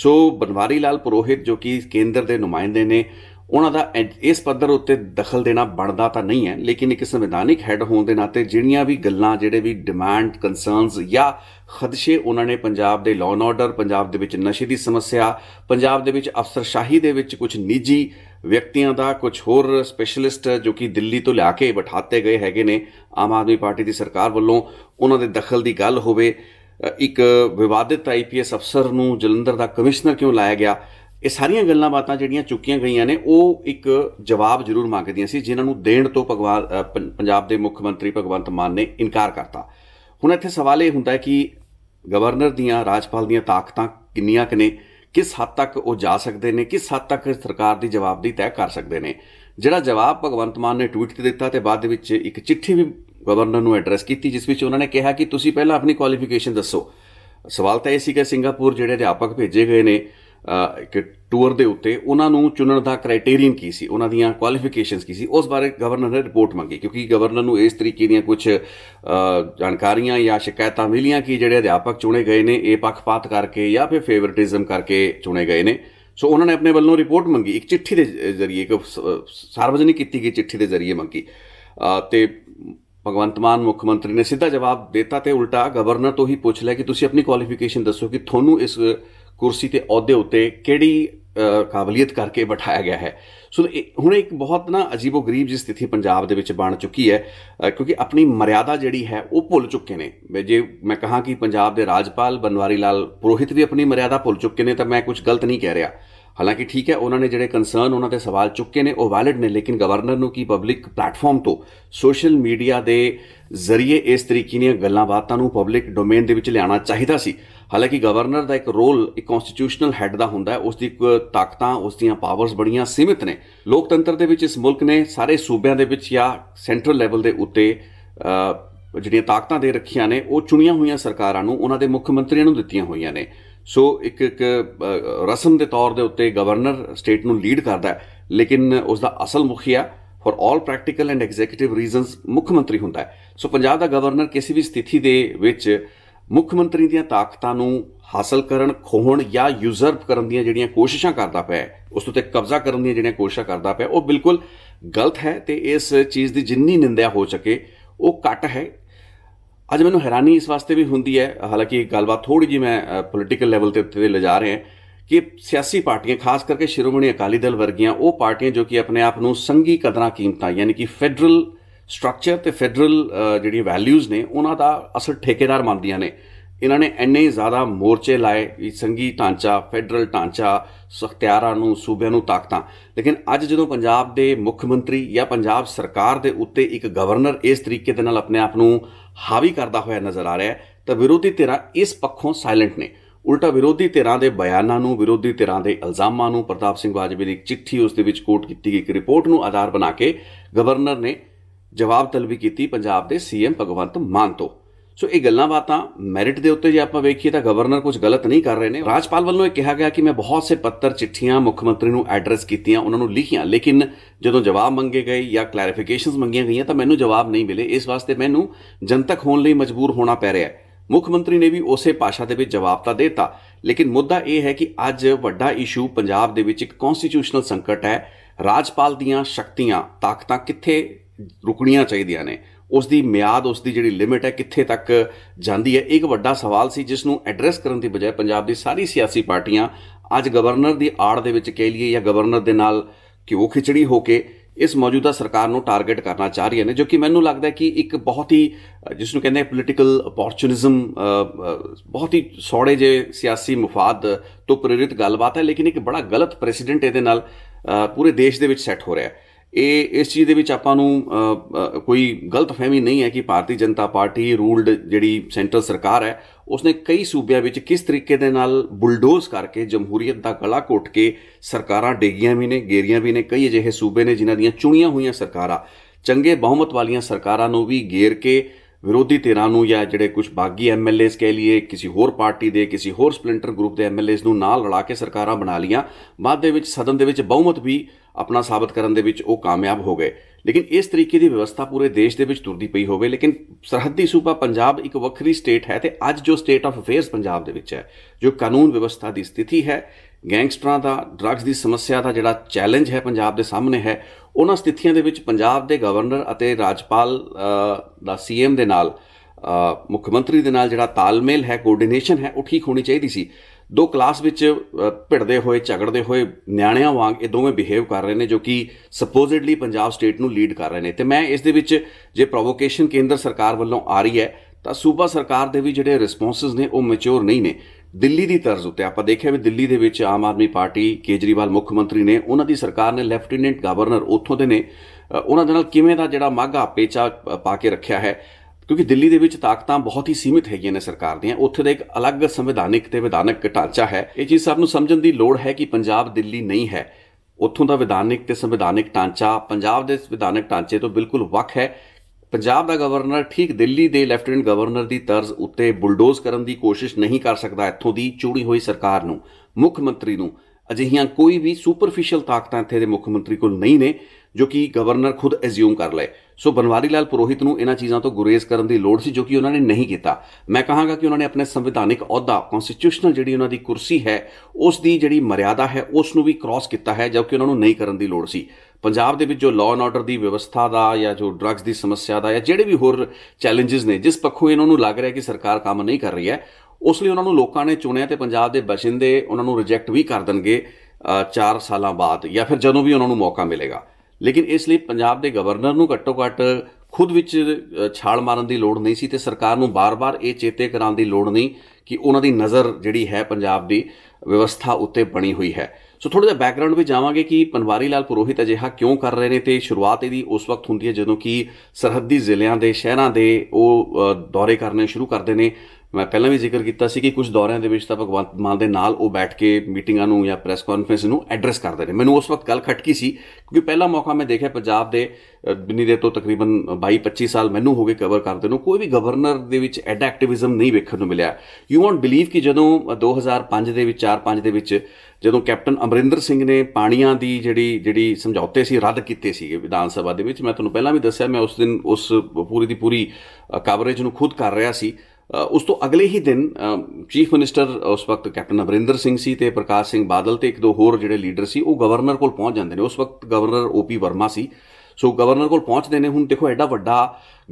ਸੋ ਬਨਵਾਰੀ ਲਾਲ ਪੁਰੋਹਿਤ ਜੋ ਕਿ ਕੇਂਦਰ ਦੇ ਨੁਮਾਇੰਦੇ ਨੇ ਉਹਨਾਂ ਦਾ ਇਸ ਪੱਧਰ ਉੱਤੇ ਦਖਲ ਦੇਣਾ ਬਣਦਾ ਤਾਂ ਨਹੀਂ ਹੈ ਲੇਕਿਨ ਇੱਕ ਸੰਵਿਧਾਨਿਕ ਹੈੱਡ ਹੋਣ ਦੇ ਨਾਤੇ ਜਿਹੜੀਆਂ ਵੀ ਗੱਲਾਂ ਜਿਹੜੇ ਵੀ ਡਿਮਾਂਡ ਕਨਸਰਨਸ ਜਾਂ ਖਦਸ਼ੇ ਉਹਨਾਂ ਨੇ ਪੰਜਾਬ ਦੇ ਲਾਅ ਐਂਡ ਆਰਡਰ ਪੰਜਾਬ ਦੇ ਵਿੱਚ ਨਸ਼ੇ ਦੀ ਸਮੱਸਿਆ ਪੰਜਾਬ ਦੇ ਵਿੱਚ ਅਫਸਰਸ਼ਾਹੀ ਦੇ ਵਿੱਚ ਕੁਝ ਨਿੱਜੀ ਵਿਅਕਤੀਆਂ ਦਾ ਕੁਝ ਹੋਰ ਸਪੈਸ਼ਲਿਸਟ ਜੋ ਕਿ ਦਿੱਲੀ ਤੋਂ ਲਿਆ ਕੇ ਬਿਠਾਤੇ ਗਏ ਹੈਗੇ ਨੇ ਆਮ ਆਦਮੀ ਪਾਰਟੀ ਦੀ ਸਰਕਾਰ ਵੱਲੋਂ ਉਹਨਾਂ ਦੇ ਦਖਲ ਦੀ ਗੱਲ ਹੋਵੇ ਇੱਕ ਵਿਵਾਦਿਤ ਆਈਪੀਐਸ ਅਫਸਰ ਨੂੰ ਜਲੰਧਰ ਦਾ ਕਮਿਸ਼ਨਰ ਕਿਉਂ ਲਾਇਆ ਗਿਆ ਇਹ ਸਾਰੀਆਂ ਗੱਲਾਂ ਬਾਤਾਂ ਜਿਹੜੀਆਂ ਚੁੱਕੀਆਂ ਗਈਆਂ ਨੇ ਉਹ ਇੱਕ ਜਵਾਬ ਜ਼ਰੂਰ ਮੰਗਦੀਆਂ ਸੀ ਜਿਨ੍ਹਾਂ ਨੂੰ ਦੇਣ ਤੋਂ ਭਗਵਾਨ ਪੰਜਾਬ ਦੇ ਮੁੱਖ ਮੰਤਰੀ ਭਗਵੰਤ ਮਾਨ ਨੇ ਇਨਕਾਰ ਕਰਤਾ ਹੁਣ ਇੱਥੇ ਸਵਾਲ ਇਹ ਹੁੰਦਾ ਹੈ ਕਿ ਗਵਰਨਰ ਦੀਆਂ ਰਾਜਪਾਲ ਦੀਆਂ ਤਾਕਤਾਂ ਕਿੰਨੀਆਂ ਕਨੇ ਕਿਸ ਹੱਦ ਤੱਕ ਉਹ ਜਾ ਸਕਦੇ ਨੇ ਕਿਸ ਹੱਦ ਤੱਕ ਸਰਕਾਰ ਦੀ ਜਵਾਬਦੇਹੀ ਤੈਅ ਕਰ ਸਕਦੇ ਨੇ ਜਿਹੜਾ ਜਵਾਬ ਭਗਵੰਤ ਮਾਨ ਨੇ ਟਵੀਟ ਤੇ ਦਿੱਤਾ ਤੇ ਬਾਅਦ ਵਿੱਚ ਇੱਕ ਚਿੱਠੀ ਵੀ ਗਵਰਨਰ ਨੂੰ ਐਡਰੈਸ ਕੀਤੀ ਜਿਸ ਵਿੱਚ ਉਹਨਾਂ ਨੇ ਕਿਹਾ ਕਿ ਤੁਸੀਂ ਪਹਿਲਾਂ ਆਪਣੀ ਕੁਆਲੀਫਿਕੇਸ਼ਨ ਦੱਸੋ ਸਵਾਲ ਤਾਂ ਇਹ ਸੀ ਕਿ ਸਿੰਗਾਪੁਰ ਜਿਹੜੇ ਅਧਿਆਪਕ ਭੇਜੇ ਗਏ ਨੇ ਇੱਕ ਟੂਰ ਦੇ ਉੱਤੇ ਉਹਨਾਂ ਨੂੰ ਚੁਣਨ ਦਾ ਕ੍ਰਾਈਟੇਰੀਅਨ ਕੀ ਸੀ ਉਹਨਾਂ ਦੀਆਂ ਕੁਆਲੀਫਿਕੇਸ਼ਨਸ ਕੀ ਸੀ ਉਸ ਬਾਰੇ ਗਵਰਨਰ ਨੇ ਰਿਪੋਰਟ ਮੰਗੀ ਕਿਉਂਕਿ ਗਵਰਨਰ ਨੂੰ ਇਸ ਤਰੀਕੇ ਦੀਆਂ ਕੁਝ ਜਾਣਕਾਰੀਆਂ ਜਾਂ ਸ਼ਿਕਾਇਤਾਂ ਮਿਲੀਆਂ ਕਿ ਜਿਹੜੇ ਅਧਿਆਪਕ ਚੁਣੇ ਗਏ ਨੇ ਇਹ ਪੱਖਪਾਤ ਕਰਕੇ ਜਾਂ ਫਿਰ ਫੇਵਰਟਿਜ਼ਮ ਕਰਕੇ ਚੁਣੇ ਗਏ ਨੇ ਸੋ ਉਹਨਾਂ ਨੇ ਆਪਣੇ ਵੱਲੋਂ ਰਿਪੋਰਟ ਮੰਗੀ ਇੱਕ ਚਿੱਠੀ ਦੇ ਜ਼ਰੀਏ ਇੱਕ ਸਾਰਵਜਨਿਕ ਕੀਤੀ ਗਈ ਚਿੱਠੀ ਦੇ ਜ਼ਰੀਏ ਮੰਗੀ ਤੇ ਭਗਵੰਤ ਮਾਨ ਮੁੱਖ ਮੰਤਰੀ ਨੇ ਸਿੱਧਾ ਜਵਾਬ ਦਿੱਤਾ ਤੇ ਉਲਟਾ ਗਵਰਨਰ ਤੋਂ ਹੀ ਪੁੱਛ ਲਿਆ ਕਿ ਤੁਸੀਂ ਆਪਣੀ ਕੁਆਲੀਫਿਕੇਸ਼ਨ ਦੱਸੋ ਕਿ ਤੁਹਾਨੂੰ ਇਸ ਕੁਰਸੀ ਤੇ ਅਹੁਦੇ ਉੱਤੇ ਕਿਹੜੀ ਕਾਬਲੀਅਤ ਕਰਕੇ ਬਿਠਾਇਆ ਗਿਆ ਹੈ ਸੋ ਹੁਣ ਇੱਕ ਬਹੁਤ ਨਾ ਅਜੀਬੋ ਗਰੀਬ ਜੀ ਸਥਿਤੀ ਪੰਜਾਬ ਦੇ ਵਿੱਚ ਬਣ ਚੁੱਕੀ ਹੈ ਕਿਉਂਕਿ ਆਪਣੀ ਮਰਿਆਦਾ ਜਿਹੜੀ ਹੈ ਉਹ ਭੁੱਲ ਚੁੱਕੇ ਨੇ ਜੇ ਮੈਂ ਕਹਾ ਕਿ ਪੰਜਾਬ ਦੇ ਰਾਜਪਾਲ ਬਨਵਾਰੀ ਲਾਲ ਪੁਰੋਹਿਤ ਵੀ ਆਪਣੀ ਮਰਿਆਦਾ ਭੁੱਲ ਚੁੱਕੇ ਨੇ ਤਾਂ ਮੈਂ ਕੁਝ ਗਲਤ ਨਹੀਂ ਕਹਿ ਰਿਹਾ ਹਾਲਾਂਕਿ ਠੀਕ ਹੈ ਉਹਨਾਂ ਨੇ ਜਿਹੜੇ ਕੰਸਰਨ ਉਹਨਾਂ ਤੇ ਸਵਾਲ ਚੁੱਕੇ ਨੇ ਉਹ ਵੈਲਿਡ ਨੇ ਲੇਕਿਨ ਗਵਰਨਰ ਨੂੰ ਕੀ ਪਬਲਿਕ ਪਲੇਟਫਾਰਮ ਤੋਂ ਸੋਸ਼ਲ ਮੀਡੀਆ ਦੇ ਜ਼ਰੀਏ ਇਸ ਤਰੀਕੇ ਦੀਆਂ ਗੱਲਾਂ ਬਾਤਾਂ ਨੂੰ ਪਬਲਿਕ ਡੋਮੇਨ ਦੇ ਵਿੱਚ ਲਿਆਉਣਾ ਚਾਹੀਦਾ ਸੀ ਹਾਲਾਂਕਿ ਗਵਰਨਰ ਦਾ ਇੱਕ ਰੋਲ ਇੱਕ ਕਨਸਟੀਟਿਊਸ਼ਨਲ ਹੈੱਡ ਦਾ ਹੁੰਦਾ ਹੈ ਉਸ ਦੀ ਤਾਕਤਾਂ ਉਸ ਦੀਆਂ ਪਾਵਰਸ ਬੜੀਆਂ ਸੀਮਿਤ ਨੇ ਲੋਕਤੰਤਰ ਦੇ ਵਿੱਚ ਇਸ ਮੁਲਕ ਨੇ ਸਾਰੇ ਸੂਬਿਆਂ ਦੇ ਵਿੱਚ ਜਾਂ ਸੈਂਟਰਲ ਲੈਵਲ ਦੇ ਉੱਤੇ ਜਿਹੜੀਆਂ ਤਾਕਤਾਂ ਦੇ ਰੱਖੀਆਂ ਨੇ ਉਹ ਚੁਣੀਆਂ ਹੋਈਆਂ ਸਰਕਾਰਾਂ ਨੂੰ ਉਹਨਾਂ ਦੇ ਮੁੱਖ ਮੰਤਰੀਆਂ ਨੂੰ ਦਿੱਤੀਆਂ ਹੋਈਆਂ ਨੇ ਸੋ ਇੱਕ ਇੱਕ ਰਸਮ ਦੇ ਤੌਰ ਦੇ ਉੱਤੇ ਗਵਰਨਰ ਸਟੇਟ ਨੂੰ ਲੀਡ ਕਰਦਾ ਹੈ ਲੇਕਿਨ ਉਸ ਦਾ ਅਸਲ ਮੁਖੀਆ for all practical and executive reasons ਮੁੱਖ ਮੰਤਰੀ ਹੁੰਦਾ ਹੈ ਸੋ ਪੰਜਾਬ ਦਾ ਗਵਰਨਰ ਕਿਸੇ ਵੀ ਸਥਿਤੀ ਦੇ ਵਿੱਚ ਮੁੱਖ ਮੰਤਰੀ ਦੀਆਂ ਤਾਕਤਾਂ ਨੂੰ ਹਾਸਲ ਕਰਨ ਖੋਹਣ ਜਾਂ ਯੂਜ਼ਰਵ ਕਰਨ ਦੀਆਂ ਜਿਹੜੀਆਂ ਕੋਸ਼ਿਸ਼ਾਂ ਕਰਦਾ ਪਿਆ ਉਸ ਤੋਂ ਤੇ ਕਬਜ਼ਾ ਕਰਨ ਦੀਆਂ ਜਿਹੜੀਆਂ ਕੋਸ਼ਿਸ਼ਾਂ ਕਰਦਾ ਪਿਆ ਉਹ ਬਿਲਕੁਲ ਗਲਤ ਹੈ ਤੇ ਇਸ ਚੀਜ਼ ਦੀ ਜਿੰਨੀ ਨਿੰਦਿਆ ਹੋ ਸਕੇ ਉਹ ਘੱਟ ਹੈ ਅੱਜ ਮੈਨੂੰ ਹੈਰਾਨੀ ਇਸ ਵਾਸਤੇ ਵੀ ਹੁੰਦੀ ਹੈ ਹਾਲਾਂਕਿ ਇਹ ਗੱਲਬਾਤ ਥੋੜੀ ਜੀ ਮੈਂ ਪੋਲਿਟੀਕਲ ਲੈਵਲ ਤੇ ਉੱਤੇ ਲੈ ਜਾ ਰਹੇ ਹਾਂ ਕਿ ਸਿਆਸੀ ਪਾਰਟੀਆਂ ਖਾਸ ਕਰਕੇ ਸ਼੍ਰੋਮਣੀ ਅਕਾਲੀ ਦਲ ਵਰਗੀਆਂ ਉਹ ਪਾਰਟੀਆਂ ਜੋ ਕਿ ਆਪਣੇ ਆਪ ਨੂੰ ਸੰਗੀ ਕਦਰਾਂ ਕੀਮਤਾਂ ਯਾਨੀ ਕਿ ਫੈਡਰਲ ਸਟਰਕਚਰ ਤੇ ਫੈਡਰਲ ਜਿਹੜੀਆਂ ਵੈਲਿਊਜ਼ ਨੇ ਉਹਨਾਂ ਦਾ ਅਸਲ ਠੇਕੇਦਾਰ ਮੰਨਦੀਆਂ ਨੇ ਇਹਨਾਂ ਨੇ ਐਨੇ ਜ਼ਿਆਦਾ ਮੋਰਚੇ ਲਾਏ ਸੰਗੀ ਢਾਂਚਾ ਫੈਡਰਲ ਢਾਂਚਾ ਸਖਤਿਆਰਾਂ ਨੂੰ ਸੂਬਿਆਂ ਨੂੰ ਤਾਕਤਾਂ ਲੇਕਿਨ ਅੱਜ ਜਦੋਂ ਪੰਜਾਬ ਦੇ ਮੁੱਖ ਮੰਤਰੀ ਜਾਂ ਪੰਜਾਬ ਸਰਕਾਰ ਦੇ ਉੱਤੇ ਇੱਕ ਗਵਰਨਰ ਇਸ ਤਰੀਕੇ ਦੇ ਨਾਲ ਆਪਣੇ ਆਪ ਨੂੰ ਹਾਵੀ ਕਰਦਾ ਹੋਇਆ ਨਜ਼ਰ ਆ ਰਿਹਾ ਹੈ ਤਾਂ ਵਿਰੋਧੀ ਧਿਰਾਂ ਇਸ ਪੱਖੋਂ ਸਾਇਲੈਂਟ ਨੇ ਉਲਟਾ ਵਿਰੋਧੀ ਧਿਰਾਂ ਦੇ ਬਿਆਨਾਂ ਨੂੰ ਵਿਰੋਧੀ ਧਿਰਾਂ ਦੇ ਇਲਜ਼ਾਮਾਂ ਨੂੰ ਪ੍ਰਤਾਪ ਸਿੰਘ ਬਾਜਵੇ ਦੀ ਚਿੱਠੀ ਉਸ ਦੇ ਵਿੱਚ ਕੋਟ ਕੀਤੀ ਗਈ ਇੱਕ ਰਿਪੋਰਟ ਨੂੰ ਆਧਾਰ ਬਣਾ ਕੇ ਗਵਰਨਰ ਨੇ ਜਵਾਬ ਤਲਬੀ ਕੀਤੀ ਪੰਜਾਬ ਦੇ ਸੀਐਮ ਭਗਵੰਤ ਮਾਨ ਤੋਂ ਸੋ ਇਹ ਗੱਲਾਂ ਬਾਤਾਂ ਮੈਰਿਟ ਦੇ ਉੱਤੇ ਜੇ ਆਪਾਂ ਵੇਖੀਏ ਤਾਂ ਗਵਰਨਰ ਕੁਝ ਗਲਤ ਨਹੀਂ ਕਰ ਰਹੇ ਨੇ ਰਾਜਪਾਲ ਵੱਲੋਂ ਇਹ ਕਿਹਾ ਗਿਆ ਕਿ ਮੈਂ ਬਹੁਤ ਸੇ ਪੱਤਰ ਚਿੱਠੀਆਂ ਮੁੱਖ ਮੰਤਰੀ ਨੂੰ ਐਡਰੈਸ ਕੀਤੀਆਂ ਉਹਨਾਂ ਨੂੰ ਲਿਖੀਆਂ ਲੇਕਿਨ ਜਦੋਂ ਜਵਾਬ ਮੰਗੇ ਗਏ ਜਾਂ ਕਲੈਰੀਫਿਕੇਸ਼ਨਸ ਮੰਗੀਆਂ ਗਈਆਂ ਤਾਂ ਮੈਨੂੰ ਜਵਾਬ ਨਹੀਂ ਮਿਲੇ ਇਸ ਵਾਸਤੇ ਮੈਨੂੰ ਜਨਤਕ ਹੋਣ ਲਈ ਮਜਬੂਰ ਹੋਣਾ ਪੈ ਰਿਹਾ ਮੁੱਖ ਮੰਤਰੀ ਨੇ ਵੀ ਉਸੇ ਭਾਸ਼ਾ ਦੇ ਵਿੱਚ ਜਵਾਬ ਤਾਂ ਦਿੱਤਾ ਲੇਕਿਨ ਮੁੱਦਾ ਇਹ ਹੈ ਕਿ ਅੱਜ ਵੱਡਾ ਇਸ਼ੂ ਪੰਜਾਬ ਦੇ ਵਿੱਚ ਇੱਕ ਕਨਸਟੀਟਿਊਸ਼ਨਲ ਸੰਕਟ ਹੈ ਰਾਜਪਾਲ ਦੀਆਂ ਸ਼ਕਤੀਆਂ ਤਾਕਤਾਂ ਕਿੱਥੇ ਰੁਕਣੀਆਂ ਚਾਹੀਦੀਆਂ ਨੇ ਉਸ ਦੀ ਮਿਆਦ ਉਸ ਦੀ ਜਿਹੜੀ ਲਿਮਿਟ ਹੈ ਕਿੱਥੇ ਤੱਕ ਜਾਂਦੀ ਹੈ ਇੱਕ ਵੱਡਾ ਸਵਾਲ ਸੀ ਜਿਸ ਨੂੰ ਐਡਰੈਸ ਕਰਨ ਦੀ ਬਜਾਏ ਪੰਜਾਬ ਦੀ ਸਾਰੀ ਸਿਆਸੀ ਪਾਰਟੀਆਂ ਅੱਜ ਗਵਰਨਰ ਦੀ ਆੜ ਦੇ ਵਿੱਚ ਕਹਿ ਲਈਏ ਜਾਂ ਗਵਰਨਰ ਦੇ ਨਾਲ ਕਿਉਂ ਖਿਚੜੀ ਹੋ ਕੇ ਇਸ ਮੌਜੂਦਾ ਸਰਕਾਰ ਨੂੰ ਟਾਰਗੇਟ ਕਰਨਾ ਚਾਹ ਰਹੀਆਂ ਨੇ ਜੋ ਕਿ ਮੈਨੂੰ ਲੱਗਦਾ ਹੈ ਕਿ ਇੱਕ ਬਹੁਤ ਹੀ ਜਿਸ ਨੂੰ ਕਹਿੰਦੇ ਪੋਲਿਟੀਕਲ ਅਪੋਰਚੁਨਿਜ਼ਮ ਬਹੁਤ ਹੀ ਸੌੜੇ ਜੇ ਸਿਆਸੀ ਮਫਾਦ ਤੋਂ ਪ੍ਰੇਰਿਤ ਗੱਲਬਾਤ ਹੈ ਲੇਕਿਨ ਇੱਕ ਬੜਾ ਗਲਤ ਪ੍ਰੈਸੀਡੈਂਟ ਇਹਦੇ ਨਾਲ ਪੂਰੇ ਦੇਸ਼ ਦੇ ਵਿੱਚ ਸੈੱਟ ਹੋ ਰਿਹਾ ਹੈ ਇਹ ਇਸ ਚੀਜ਼ ਦੇ ਵਿੱਚ ਆਪਾਂ ਨੂੰ ਕੋਈ ਗਲਤਫਹਿਮੀ ਨਹੀਂ ਹੈ ਕਿ ਭਾਰਤੀ ਜਨਤਾ ਪਾਰਟੀ ਰੂਲਡ ਜਿਹੜੀ ਸੈਂਟਰ ਸਰਕਾਰ ਹੈ ਉਸਨੇ ਕਈ ਸੂਬਿਆਂ ਵਿੱਚ ਕਿਸ ਤਰੀਕੇ ਦੇ ਨਾਲ ਬੁਲਡੋਜ਼ ਕਰਕੇ ਜਮਹੂਰੀਅਤ ਦਾ ਗਲਾ ਘੋਟ ਕੇ ਸਰਕਾਰਾਂ ਡੇਗੀਆਂ ਵੀ ਨੇ ਗੇਰੀਆਂ ਵੀ ਨੇ ਕਈ ਅਜਿਹੇ ਸੂਬੇ ਨੇ ਜਿਨ੍ਹਾਂ ਦੀਆਂ ਚੁਣੀਆਂ ਹੋਈਆਂ ਸਰਕਾਰਾਂ ਚੰਗੇ ਬਹੁਮਤ ਵਾਲੀਆਂ ਸਰਕਾਰਾਂ ਨੂੰ ਵੀ ਗੇਰ ਕੇ ਵਿਰੋਧੀ ਧਿਰਾਂ ਨੂੰ ਜਾਂ ਜਿਹੜੇ ਕੁਝ ਬਾਗੀ ਐਮਐਲਏਸ ਕਹਿ ਲਈਏ ਕਿਸੇ ਹੋਰ ਪਾਰਟੀ ਦੇ ਕਿਸੇ ਹੋਰ ਸਪਲਿੰਟਰ ਗਰੁੱਪ ਦੇ ਐਮਐਲਏਸ ਨੂੰ ਨਾਲ ਲੜਾ ਕੇ ਸਰਕਾਰਾਂ ਬਣਾ ਲੀਆਂ ਬਾਅਦ ਦੇ ਵਿੱਚ ਸਦਨ ਦੇ ਵਿੱਚ ਬਹੁਮਤ ਵੀ ਆਪਣਾ ਸਾਬਤ ਕਰਨ ਦੇ ਵਿੱਚ ਉਹ ਕਾਮਯਾਬ ਹੋ ਗਏ ਲੇਕਿਨ ਇਸ ਤਰੀਕੇ ਦੀ ਵਿਵਸਥਾ ਪੂਰੇ ਦੇਸ਼ ਦੇ ਵਿੱਚ ਤੁਰਦੀ ਪਈ ਹੋਵੇ ਲੇਕਿਨ ਸਰਹੱਦੀ ਸੂਬਾ ਪੰਜਾਬ ਇੱਕ ਵੱਖਰੀ ਸਟੇਟ ਹੈ ਤੇ ਅੱਜ ਜੋ ਸਟੇਟ ਆਫ ਅਫੇਅਰਸ ਪੰਜਾਬ ਦੇ ਵਿੱਚ ਹੈ ਜੋ ਕਾਨੂੰਨ ਵਿਵਸਥਾ ਦੀ ਸਥਿਤੀ ਹੈ ਗੈਂਗਸਟਰਾਂ ਦਾ ਡਰੱਗਸ ਦੀ ਸਮੱਸਿਆ ਦਾ ਜਿਹੜਾ ਚੈਲੰਜ ਹੈ ਪੰਜਾਬ ਦੇ ਸਾਹਮਣੇ ਹੈ ਉਹਨਾਂ ਸਥਿਤੀਆਂ ਦੇ ਵਿੱਚ ਪੰਜਾਬ ਦੇ ਗਵਰਨਰ ਅਤੇ ਰਾਜਪਾਲ ਦਾ ਸੀਐਮ ਦੇ ਨਾਲ ਮੁੱਖ ਮੰਤਰੀ ਦੇ ਨਾਲ ਜਿਹੜਾ ਤਾਲਮੇਲ ਹੈ ਕੋਆਰਡੀਨੇਸ਼ਨ ਹੈ ਉਹ ਠੀਕ ਹੋਣੀ ਚਾਹੀਦੀ ਸੀ ਦੋ ਕਲਾਸ ਵਿੱਚ ਭਿੜਦੇ ਹੋਏ ਝਗੜਦੇ ਹੋਏ ਨਿਆਣਿਆਂ ਵਾਂਗ ਇਹ ਦੋਵੇਂ ਬਿਹੇਵ ਕਰ ਰਹੇ ਨੇ ਜੋ ਕਿ ਸਪੋਜ਼ਿਡਲੀ ਪੰਜਾਬ ਸਟੇਟ ਨੂੰ ਲੀਡ ਕਰ ਰਹੇ ਨੇ ਤੇ ਮੈਂ ਇਸ ਦੇ ਵਿੱਚ ਜੇ ਪ੍ਰੋਵੋਕੇਸ਼ਨ ਕੇਂਦਰ ਸਰਕਾਰ ਵੱਲੋਂ ਆ ਰਹੀ ਹੈ ਤਾਂ ਸੂਬਾ ਸਰਕਾਰ ਦੇ ਵੀ ਜਿਹੜੇ ਰਿਸਪੌਂਸਸ ਨੇ ਉਹ ਮੈਚੁਰ ਨਹੀਂ ਨੇ ਦਿੱਲੀ ਦੀ ਤਰਜ਼ ਉਤੇ ਆਪਾਂ ਦੇਖਿਆ ਵੀ ਦਿੱਲੀ ਦੇ ਵਿੱਚ ਆਮ ਆਦਮੀ ਪਾਰਟੀ ਕੇਜਰੀਵਾਲ ਮੁੱਖ ਮੰਤਰੀ ਨੇ ਉਹਨਾਂ ਦੀ ਸਰਕਾਰ ਨੇ ਲੈਫਟੀਨੈਂਟ ਗਵਰਨਰ ਉੱਥੋਂ ਦੇ ਨੇ ਉਹਨਾਂ ਦੇ ਨਾਲ ਕਿਵੇਂ ਦਾ ਜਿਹੜਾ ਮਾਗਾ ਪੇਚਾ ਪਾ ਕੇ ਰੱਖਿਆ ਹੈ ਕਿਉਂਕਿ ਦਿੱਲੀ ਦੇ ਵਿੱਚ ਤਾਕਤਾਂ ਬਹੁਤ ਹੀ ਸੀਮਿਤ ਹੈਗੀਆਂ ਨੇ ਸਰਕਾਰ ਦੀਆਂ ਉੱਥੇ ਦਾ ਇੱਕ ਅਲੱਗ ਸੰਵਿਧਾਨਿਕ ਤੇ ਵਿਧਾਨਕ ਢਾਂਚਾ ਹੈ ਇਹ ਚੀਜ਼ ਸਭ ਨੂੰ ਸਮਝਣ ਦੀ ਲੋੜ ਹੈ ਕਿ ਪੰਜਾਬ ਦਿੱਲੀ ਨਹੀਂ ਹੈ ਉੱਥੋਂ ਦਾ ਵਿਧਾਨਿਕ ਤੇ ਸੰਵਿਧਾਨਿਕ ਢਾਂਚਾ ਪੰਜਾਬ ਦੇ ਵਿਧਾਨਕ ਢਾਂਚੇ ਤੋਂ ਬਿਲਕੁਲ ਵੱਖ ਹੈ ਪੰਜਾਬ ਦਾ ਗਵਰਨਰ ਠੀਕ ਦਿੱਲੀ ਦੇ ਲੈਫਟੀਨੈਂਟ ਗਵਰਨਰ ਦੀ ਤਰਜ਼ ਉੱਤੇ ਬੁਲਡੋਜ਼ ਕਰਨ ਦੀ ਕੋਸ਼ਿਸ਼ ਨਹੀਂ ਕਰ ਸਕਦਾ ਇੱਥੋਂ ਦੀ ਚੂੜੀ ਹੋਈ ਸਰਕਾਰ ਨੂੰ ਮੁੱਖ ਮੰਤਰੀ ਨੂੰ ਅਜਿਹੀਆਂ ਕੋਈ ਵੀ ਸੁਪਰਫੀਸ਼ੀਅਲ ਤਾਕਤਾਂ ਇੱਥੇ ਦੇ ਮੁੱਖ ਮੰਤਰੀ ਕੋਲ ਨਹੀਂ ਨੇ ਜੋ ਕਿ ਗਵਰਨਰ ਖੁਦ ਅਸਿਊਮ ਕਰ ਲਏ ਸੋ ਬਨਵਾਰੀ ਲਾਲ ਪੁਰੋਹਿਤ ਨੂੰ ਇਹਨਾਂ ਚੀਜ਼ਾਂ ਤੋਂ ਗੁਰੇਜ਼ ਕਰਨ ਦੀ ਲੋੜ ਸੀ ਜੋ ਕਿ ਉਹਨਾਂ ਨੇ ਨਹੀਂ ਕੀਤਾ ਮੈਂ ਕਹਾਂਗਾ ਕਿ ਉਹਨਾਂ ਨੇ ਆਪਣੇ ਸੰਵਿਧਾਨਿਕ ਅਹੁਦਾ ਕਨਸਟੀਟਿਊਸ਼ਨਲ ਜਿਹੜੀ ਉਹਨਾਂ ਦੀ ਕੁਰਸੀ ਹੈ ਉਸ ਦੀ ਜਿਹੜੀ ਮਰਿਆਦਾ ਹੈ ਉਸ ਨੂੰ ਵੀ ਕ੍ਰਾਸ ਕੀਤਾ ਹੈ ਜਦਕਿ ਉਹਨਾਂ ਨੂੰ ਨਹੀਂ ਕਰਨ ਦੀ ਲੋੜ ਸੀ ਪੰਜਾਬ ਦੇ ਵਿੱਚ ਜੋ ਲਾਅ ਐਂਡ ਆਰਡਰ ਦੀ ਵਿਵਸਥਾ ਦਾ ਜਾਂ ਜੋ ਡਰੱਗਸ ਦੀ ਸਮੱਸਿਆ ਦਾ ਜਾਂ ਜਿਹੜੇ ਵੀ ਹੋਰ ਚੈਲੰਜਸ ਨੇ ਜਿਸ ਪੱਖੋਂ ਇਹਨਾਂ ਨੂੰ ਲੱਗ ਰਿਹਾ ਕਿ ਸਰਕਾਰ ਕੰਮ ਨਹੀਂ ਕਰ ਰਹੀ ਹੈ ਉਸ ਲਈ ਉਹਨਾਂ ਨੂੰ ਲੋਕਾਂ ਨੇ ਚੁਣਿਆ ਤੇ ਪੰਜਾਬ ਦੇ ਬਸ਼ਿੰਦੇ ਉਹਨਾਂ ਨੂੰ ਰਿਜੈਕਟ ਵੀ ਕਰ ਦੇਣਗੇ 4 ਸਾਲਾਂ ਬਾਅਦ ਜਾਂ ਫਿਰ ਜਦੋਂ ਵੀ ਉਹਨਾਂ ਨੂੰ ਮੌਕਾ ਮਿਲੇਗਾ ਲੇਕਿਨ ਇਸ ਲਈ ਪੰਜਾਬ ਦੇ ਗਵਰਨਰ ਨੂੰ ਘੱਟੋ ਘੱਟ ਖੁਦ ਵਿੱਚ ਛਾਲ ਮਾਰਨ ਦੀ ਲੋੜ ਨਹੀਂ ਸੀ ਤੇ ਸਰਕਾਰ ਨੂੰ ਬਾਰ-ਬਾਰ ਇਹ ਚੇਤੇ ਕਰਾਉਣ ਦੀ ਲੋੜ ਨਹੀਂ ਕਿ ਉਹਨਾਂ ਦੀ ਨਜ਼ਰ ਜਿਹੜੀ ਹੈ ਪੰਜਾਬ ਦੀ ਵਿਵਸਥਾ ਉੱਤੇ ਬਣੀ ਹੋਈ ਹੈ ਸੋ ਥੋੜਾ ਜਿਹਾ ਬੈਕਗ੍ਰਾਉਂਡ ਵੀ ਜਾਵਾਂਗੇ ਕਿ ਪਨਵਾਰੀ ਲਾਲ ਪੁਰੋਹਿਤ ਅਜਿਹਾ ਕਿਉਂ ਕਰ ਰਹੇ ਨੇ ਤੇ ਸ਼ੁਰੂਆਤ ਇਹਦੀ ਉਸ ਵਕਤ ਹੁੰਦੀ ਹੈ ਜਦੋਂ ਕਿ ਸਰਹੱਦੀ ਜ਼ਿਲ੍ਹਿਆਂ ਦੇ ਸ਼ਹਿਰਾਂ ਦੇ ਉਹ ਦੌਰੇ ਕਰਨੇ ਸ਼ੁਰੂ ਕਰਦੇ ਨੇ ਮੈਂ ਪਹਿਲਾਂ ਵੀ ਜ਼ਿਕਰ ਕੀਤਾ ਸੀ ਕਿ ਕੁਝ ਦੌਰਿਆਂ ਦੇ ਵਿੱਚ ਤਾਂ ਭਗਵੰਤ ਮਾਨ ਦੇ ਨਾਲ ਉਹ ਬੈਠ ਕੇ ਮੀਟਿੰਗਾਂ ਨੂੰ ਜਾਂ ਪ੍ਰੈਸ ਕਾਨਫਰੰਸ ਨੂੰ ਐਡਰੈਸ ਕਰਦੇ ਨੇ ਮੈਨੂੰ ਉਸ ਵਕਤ ਗੱਲ ਖਟਕੀ ਸੀ ਕਿਉਂਕਿ ਪਹਿਲਾ ਮੌਕਾ ਮੈਂ ਦੇਖਿਆ ਪੰਜਾਬ ਦੇ ਬਿੰਨੀ ਦੇ ਤੋਂ ਤਕਰੀਬਨ 22 25 ਸਾਲ ਮੈਨੂੰ ਹੋ ਗਏ ਕਵਰ ਕਰਦੇ ਨੂੰ ਕੋਈ ਵੀ ਗਵਰਨਰ ਦੇ ਵਿੱਚ ਐਡ ਐਕਟਿਵਿਜ਼ਮ ਨਹੀਂ ਵੇਖਣ ਨੂੰ ਮਿਲਿਆ ਯੂ ਵਾਂਟ ਬਲੀਵ ਕਿ ਜਦੋਂ 2005 ਦੇ ਵਿੱਚ 4-5 ਦੇ ਵਿੱਚ ਜਦੋਂ ਕੈਪਟਨ ਅਮਰਿੰਦਰ ਸਿੰਘ ਨੇ ਪਾਣੀਆਂ ਦੀ ਜਿਹੜੀ ਜਿਹੜੀ ਸਮਝੌਤੇ ਸੀ ਰੱਦ ਕੀਤੇ ਸੀਗੇ ਵਿਧਾਨ ਸਭਾ ਦੇ ਵਿੱਚ ਮੈਂ ਤੁਹਾਨੂੰ ਪਹਿਲਾਂ ਵੀ ਦੱਸਿਆ ਮੈਂ ਉਸ ਦਿਨ ਉਸ ਪੂਰੀ ਦੀ ਪੂਰੀ ਕਵਰੇਜ ਨੂੰ ਖੁਦ ਕਰ ਰਿਹਾ ਸੀ ਉਸ ਤੋਂ ਅਗਲੇ ਹੀ ਦਿਨ ਚੀਫ ਮਿਨਿਸਟਰ ਉਸ ਵਕਤ ਕੈਪਟਨ ਅਮਰਿੰਦਰ ਸਿੰਘ ਸੀ ਤੇ ਪ੍ਰਕਾਸ਼ ਸਿੰਘ ਬਾਦਲ ਤੇ ਇੱਕ ਦੋ ਹੋਰ ਜਿਹੜੇ ਲੀਡਰ ਸੀ ਉਹ ਗਵਰਨਰ ਕੋਲ ਪਹੁੰਚ ਜਾਂਦੇ ਨੇ ਉਸ ਵਕਤ ਗਵਰਨਰ ਓਪੀ ਵਰਮਾ ਸੀ ਸੋ ਗਵਰਨਰ ਕੋਲ ਪਹੁੰਚਦੇ ਨੇ ਹੁਣ ਦੇਖੋ ਐਡਾ ਵੱਡਾ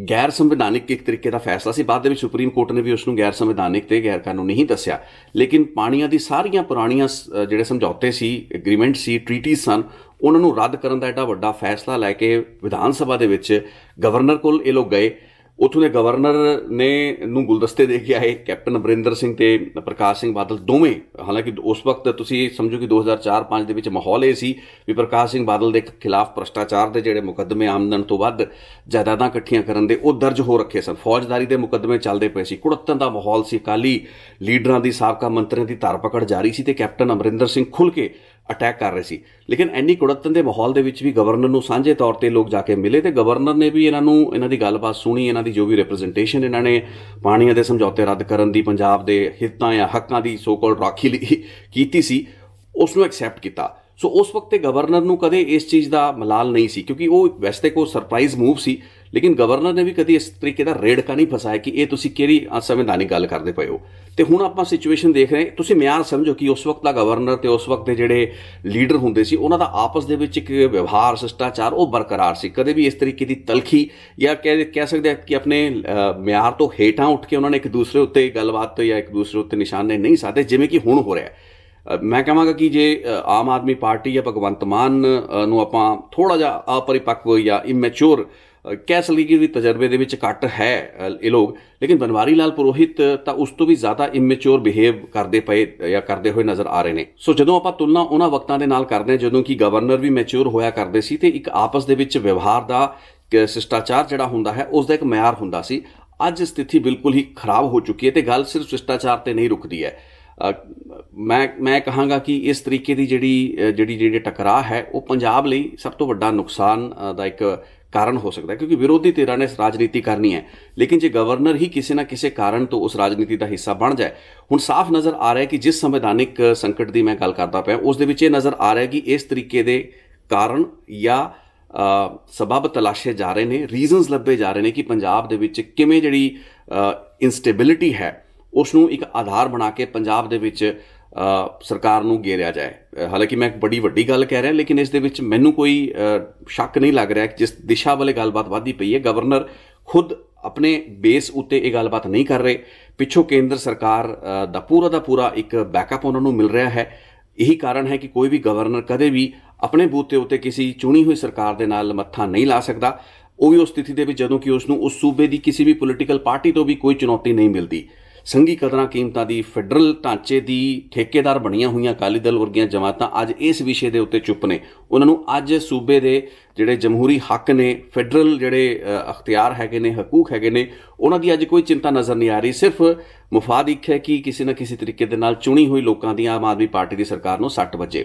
ਗੈਰ ਸੰਵਿਧਾਨਿਕ ਇੱਕ ਤਰੀਕੇ ਦਾ ਫੈਸਲਾ ਸੀ ਬਾਅਦ ਦੇ ਵਿੱਚ ਸੁਪਰੀਮ ਕੋਰਟ ਨੇ ਵੀ ਉਸ ਨੂੰ ਗੈਰ ਸੰਵਿਧਾਨਿਕ ਤੇ ਗੈਰ ਕਾਨੂੰਨੀ ਹੀ ਦੱਸਿਆ ਲੇਕਿਨ ਪਾਣੀਆਂ ਦੀ ਸਾਰੀਆਂ ਪੁਰਾਣੀਆਂ ਜਿਹੜੇ ਸਮਝੌਤੇ ਸੀ ਐਗਰੀਮੈਂਟ ਸੀ ਟ੍ਰੀਟੀਜ਼ ਸਨ ਉਹਨਾਂ ਨੂੰ ਰੱਦ ਕਰਨ ਦਾ ਐਡਾ ਵੱਡਾ ਫੈਸਲਾ ਲੈ ਕੇ ਵਿਧਾਨ ਸਭਾ ਦੇ ਵਿੱਚ ਗਵਰਨਰ ਕੋਲ ਇਹ ਲੋਕ ਗਏ ਉਥੋਂ ਦੇ ਗਵਰਨਰ ਨੇ ਨੂੰ ਗੁਲਦਸਤੇ ਦੇ ਕੇ ਆਏ ਕੈਪਟਨ ਅਮਰਿੰਦਰ ਸਿੰਘ ਤੇ ਪ੍ਰਕਾਸ਼ ਸਿੰਘ ਬਾਦਲ ਦੋਵੇਂ ਹਾਲਾਂਕਿ ਉਸ ਵਕਤ ਤੁਸੀਂ ਸਮਝੋ ਕਿ 2004-5 ਦੇ ਵਿੱਚ ਮਾਹੌਲ ਇਹ ਸੀ ਵੀ ਪ੍ਰਕਾਸ਼ ਸਿੰਘ ਬਾਦਲ ਦੇ ਖਿਲਾਫ ਭ੍ਰਸ਼ਟਾਚਾਰ ਦੇ ਜਿਹੜੇ ਮੁਕੱਦਮੇ ਆਮਦਨ ਤੋਂ ਵੱਧ ਜਾਇਦਾਦਾਂ ਇਕੱਠੀਆਂ ਕਰਨ ਦੇ ਉਹ ਦਰਜ ਹੋ ਰੱਖੇ ਸਨ ਫੌਜਦਾਰੀ ਦੇ ਮੁਕੱਦਮੇ ਚੱਲਦੇ ਪਏ ਸੀ ਕੁੜੱਤਨ ਦਾ ਮਾਹੌਲ ਸੀ ਅਕਾਲੀ ਲੀਡਰਾਂ ਦੀ ਸਾਬਕਾ ਮੰਤਰੀਆਂ ਦੀ ਧਰ ਪਕੜ ਜਾਰੀ ਸੀ ਤੇ ਕੈਪਟਨ ਅਮਰਿੰਦਰ ਸਿੰਘ ਖੁੱਲ ਕੇ ਅਟੈਕ ਕਰ ਰਹੇ ਸੀ ਲੇਕਿਨ ਐਨੀ ਕੁੜੱਤਨ ਦੇ ਮਾਹੌਲ ਦੇ ਵਿੱਚ ਵੀ ਗਵਰਨਰ ਨੂੰ ਸਾਂਝੇ ਤੌਰ ਤੇ ਲੋਕ ਜਾ ਕੇ ਮਿਲੇ ਤੇ ਗਵਰਨਰ ਨੇ ਵੀ ਇਹਨਾਂ ਨੂੰ ਇਹਨਾਂ ਦੀ ਗੱਲਬਾਤ ਸੁਣੀ ਇਹਨਾਂ ਦੀ ਜੋ ਵੀ ਰਿਪਰੈਜ਼ੈਂਟੇਸ਼ਨ ਇਹਨਾਂ ਨੇ ਪਾਣੀਆਂ ਦੇ ਸਮਝੌਤੇ ਰੱਦ ਕਰਨ ਦੀ ਪੰਜਾਬ ਦੇ ਹਿੱਤਾਂ ਜਾਂ ਹੱਕਾਂ ਦੀ ਸੋ ਕਾਲ ਰਾਖੀ ਲਈ ਕੀਤੀ ਸੀ ਉਸ ਨੂੰ ਐਕਸੈਪਟ ਕੀਤਾ ਸੋ ਉਸ ਵਕਤ ਤੇ ਗਵਰਨਰ ਨੂੰ ਕਦੇ ਇਸ ਚੀਜ਼ ਦਾ ਮਲਾਲ ਨਹੀਂ ਸੀ ਕਿਉਂਕਿ ਉਹ ਵੈਸੇ ਕੋ ਸਰਪ੍ਰਾਈਜ਼ ਮੂਵ ਸੀ ਲੇਕਿਨ ਗਵਰਨਰ ਨੇ ਵੀ ਕਦੀ ਇਸ ਤਰੀਕੇ ਦਾ ਰੇਡ ਕਾ ਨਹੀਂ ਫਸਾਇਆ ਕਿ ਇਹ ਤੁਸੀਂ ਕਿਹੜੀ ਸੰਵਿਧਾਨਿਕ ਗੱਲ ਕਰਦੇ ਪਏ ਹੋ ਤੇ ਹੁਣ ਆਪਾਂ ਸਿਚੁਏਸ਼ਨ ਦੇਖ ਰਹੇ ਤੁਸੀਂ ਮਿਆਰ ਸਮਝੋ ਕਿ ਉਸ ਵਕਤ ਦਾ ਗਵਰਨਰ ਤੇ ਉਸ ਵਕਤ ਦੇ ਜਿਹੜੇ ਲੀਡਰ ਹੁੰਦੇ ਸੀ ਉਹਨਾਂ ਦਾ ਆਪਸ ਦੇ ਵਿੱਚ ਇੱਕ ਵਿਵਹਾਰ ਸਿਸ਼ਟਾਚਾਰ ਉਹ ਬਰਕਰਾਰ ਸੀ ਕਦੇ ਵੀ ਇਸ ਤਰੀਕੇ ਦੀ ਤਲਖੀ ਜਾਂ ਕਹਿ ਕਹਿ ਸਕਦੇ ਕਿ ਆਪਣੇ ਮਿਆਰ ਤੋਂ ਹੇਠਾਂ ਉੱਠ ਕੇ ਉਹਨਾਂ ਨੇ ਇੱਕ ਦੂਸਰੇ ਉੱਤੇ ਗੱਲਬਾਤ ਤੋਂ ਜਾਂ ਇੱਕ ਦੂਸਰੇ ਉੱਤੇ ਨਿਸ਼ਾਨੇ ਨਹੀਂ ਸਾਧੇ ਜਿਵੇਂ ਕਿ ਹੁਣ ਹੋ ਰਿਹਾ ਮੈਂ ਕਹਾਂਗਾ ਕਿ ਜੇ ਆਮ ਆਦਮੀ ਪਾਰਟੀ ਜਾਂ ਭਗਵੰਤ ਮਾਨ ਨੂੰ ਆਪਾਂ ਥੋੜਾ ਜਿਹਾ ਅਪਰਿਪੱਕ ਜਾਂ ਇਮੈਚੁਰ ਕਹਿ ਸਕੀਏ ਕਿ ਵੀ ਤਜਰਬੇ ਦੇ ਵਿੱਚ ਘੱਟ ਹੈ ਇਹ ਲੋਕ ਲੇਕਿਨ ਬਨਵਾਰੀ ਲਾਲ ਪੁਰੋਹਿਤ ਤਾਂ ਉਸ ਤੋਂ ਵੀ ਜ਼ਿਆਦਾ ਇਮੈਚੁਰ ਬਿਹੇਵ ਕਰਦੇ ਪਏ ਜਾਂ ਕਰਦੇ ਹੋਏ ਨਜ਼ਰ ਆ ਰਹੇ ਨੇ ਸੋ ਜਦੋਂ ਆਪਾਂ ਤੁਲਨਾ ਉਹਨਾਂ ਵਕਤਾਂ ਦੇ ਨਾਲ ਕਰਦੇ ਹਾਂ ਜਦੋਂ ਕਿ ਗਵਰਨਰ ਵੀ ਮੈਚੁਰ ਹੋਇਆ ਕਰਦੇ ਸੀ ਤੇ ਇੱਕ ਆਪਸ ਦੇ ਵਿੱਚ ਵਿਵਹਾਰ ਦਾ ਸਿਸ਼ਟਾਚਾਰ ਜਿਹੜਾ ਹੁੰਦਾ ਹੈ ਉਸ ਦਾ ਇੱਕ ਮਿਆਰ ਹੁੰਦਾ ਸੀ ਅੱਜ ਸਥਿਤੀ ਬਿਲਕੁਲ ਹੀ ਖਰਾਬ ਹੋ ਚੁੱਕੀ ਹੈ ਤੇ ਗੱਲ ਸਿਰਫ ਸਿਸ਼ਟਾਚਾਰ ਤੇ ਨਹੀਂ ਰੁਕਦੀ ਹੈ ਮੈਂ ਮੈਂ ਕਹਾਂਗਾ ਕਿ ਇਸ ਤਰੀਕੇ ਦੀ ਜਿਹੜੀ ਜਿਹੜੀ ਜਿਹੜੇ ਟਕਰਾਅ ਹੈ ਉਹ ਪੰਜਾਬ ਲਈ ਸਭ ਤੋਂ ਵੱਡਾ ਨੁਕਸਾਨ ਦਾ ਇੱਕ ਕਾਰਨ ਹੋ ਸਕਦਾ ਕਿਉਂਕਿ ਵਿਰੋਧੀ ਧਿਰਾਂ ਨੇ ਰਾਜਨੀਤੀ ਕਰਨੀ ਹੈ ਲੇਕਿਨ ਜੇ ਗਵਰਨਰ ਹੀ ਕਿਸੇ ਨਾ ਕਿਸੇ ਕਾਰਨ ਤੋਂ ਉਸ ਰਾਜਨੀਤੀ ਦਾ ਹਿੱਸਾ ਬਣ ਜਾਏ ਹੁਣ ਸਾਫ਼ ਨਜ਼ਰ ਆ ਰਿਹਾ ਹੈ ਕਿ ਜਿਸ ਸੰਵਿਧਾਨਿਕ ਸੰਕਟ ਦੀ ਮੈਂ ਗੱਲ ਕਰਦਾ ਪਿਆ ਉਸ ਦੇ ਵਿੱਚ ਇਹ ਨਜ਼ਰ ਆ ਰਿਹਾ ਹੈ ਕਿ ਇਸ ਤਰੀਕੇ ਦੇ ਕਾਰਨ ਜਾਂ ਸਬਬ ਤਲਾਸ਼ੇ ਜਾ ਰਹੇ ਨੇ ਰੀਜ਼ਨਸ ਲੱਭੇ ਜਾ ਰਹੇ ਨੇ ਕਿ ਪੰਜਾਬ ਦੇ ਵਿੱਚ ਕਿਵੇਂ ਜਿਹੜੀ ਇਨਸਟੇਬਿਲਟੀ ਹੈ ਉਸ ਨੂੰ ਇੱਕ ਆਧਾਰ ਬਣਾ ਕੇ ਪੰਜਾਬ ਦੇ ਵਿੱਚ ਸਰਕਾਰ ਨੂੰ ਗੇਰਿਆ ਜਾਏ ਹਾਲਾਂਕਿ ਮੈਂ ਇੱਕ ਬੜੀ ਵੱਡੀ ਗੱਲ ਕਹਿ ਰਿਹਾ ਲੇਕਿਨ ਇਸ ਦੇ ਵਿੱਚ ਮੈਨੂੰ ਕੋਈ ਸ਼ੱਕ ਨਹੀਂ ਲੱਗ ਰਿਹਾ ਕਿ ਜਿਸ ਦਿਸ਼ਾ ਵਾਲੇ ਗੱਲਬਾਤ ਵਧਦੀ ਪਈ ਹੈ ਗਵਰਨਰ ਖੁਦ ਆਪਣੇ ਬੇਸ ਉੱਤੇ ਇਹ ਗੱਲਬਾਤ ਨਹੀਂ ਕਰ ਰਹੇ ਪਿੱਛੋਂ ਕੇਂਦਰ ਸਰਕਾਰ ਦਾ ਪੂਰਾ ਦਾ ਪੂਰਾ ਇੱਕ ਬੈਕਅਪ ਉਹਨਾਂ ਨੂੰ ਮਿਲ ਰਿਹਾ ਹੈ ਇਹੀ ਕਾਰਨ ਹੈ ਕਿ ਕੋਈ ਵੀ ਗਵਰਨਰ ਕਦੇ ਵੀ ਆਪਣੇ ਬੂਤੇ ਉੱਤੇ ਕਿਸੇ ਚੁਣੀ ਹੋਈ ਸਰਕਾਰ ਦੇ ਨਾਲ ਮੱਥਾ ਨਹੀਂ ਲਾ ਸਕਦਾ ਉਹ ਵੀ ਉਸ ਸਥਿਤੀ ਦੇ ਵਿੱਚ ਜਦੋਂ ਕਿ ਉਸ ਨੂੰ ਉਸ ਸੂਬੇ ਦੀ ਕਿਸੇ ਵੀ ਪੋਲੀਟੀਕਲ ਪਾਰਟੀ ਤੋਂ ਵੀ ਕੋਈ ਚੁਣੌਤੀ ਨਹੀਂ ਮਿਲਦੀ ਸੰਘੀ ਕਦਰਾਂ ਕੀਮਤਾਂ ਦੀ ਫੈਡਰਲ ਢਾਂਚੇ ਦੀ ਠੇਕੇਦਾਰ ਬਣੀਆਂ ਹੋਈਆਂ ਅਕਾਲੀ ਦਲ ਵਰਗੀਆਂ ਜਮਾਤਾਂ ਅੱਜ ਇਸ ਵਿਸ਼ੇ ਦੇ ਉੱਤੇ ਚੁੱਪ ਨੇ ਉਹਨਾਂ ਨੂੰ ਅੱਜ ਸੂਬੇ ਦੇ ਜਿਹੜੇ ਜਮਹੂਰੀ ਹੱਕ ਨੇ ਫੈਡਰਲ ਜਿਹੜੇ ਅਖਤਿਆਰ ਹੈਗੇ ਨੇ ਹਕੂਕ ਹੈਗੇ ਨੇ ਉਹਨਾਂ ਦੀ ਅੱਜ ਕੋਈ ਚਿੰਤਾ ਨਜ਼ਰ ਨਹੀਂ ਆ ਰਹੀ ਸਿਰਫ ਮੁਫਾਦ ਇੱਕ ਹੈ ਕਿ ਕਿਸੇ ਨਾ ਕਿਸੇ ਤਰੀਕੇ ਦੇ ਨਾਲ ਚੁਣੀ ਹੋਈ ਲੋਕਾਂ ਦੀ ਆਮ ਆਦਮੀ ਪਾਰਟੀ ਦੀ ਸਰਕਾਰ ਨੂੰ 60 ਵਜੇ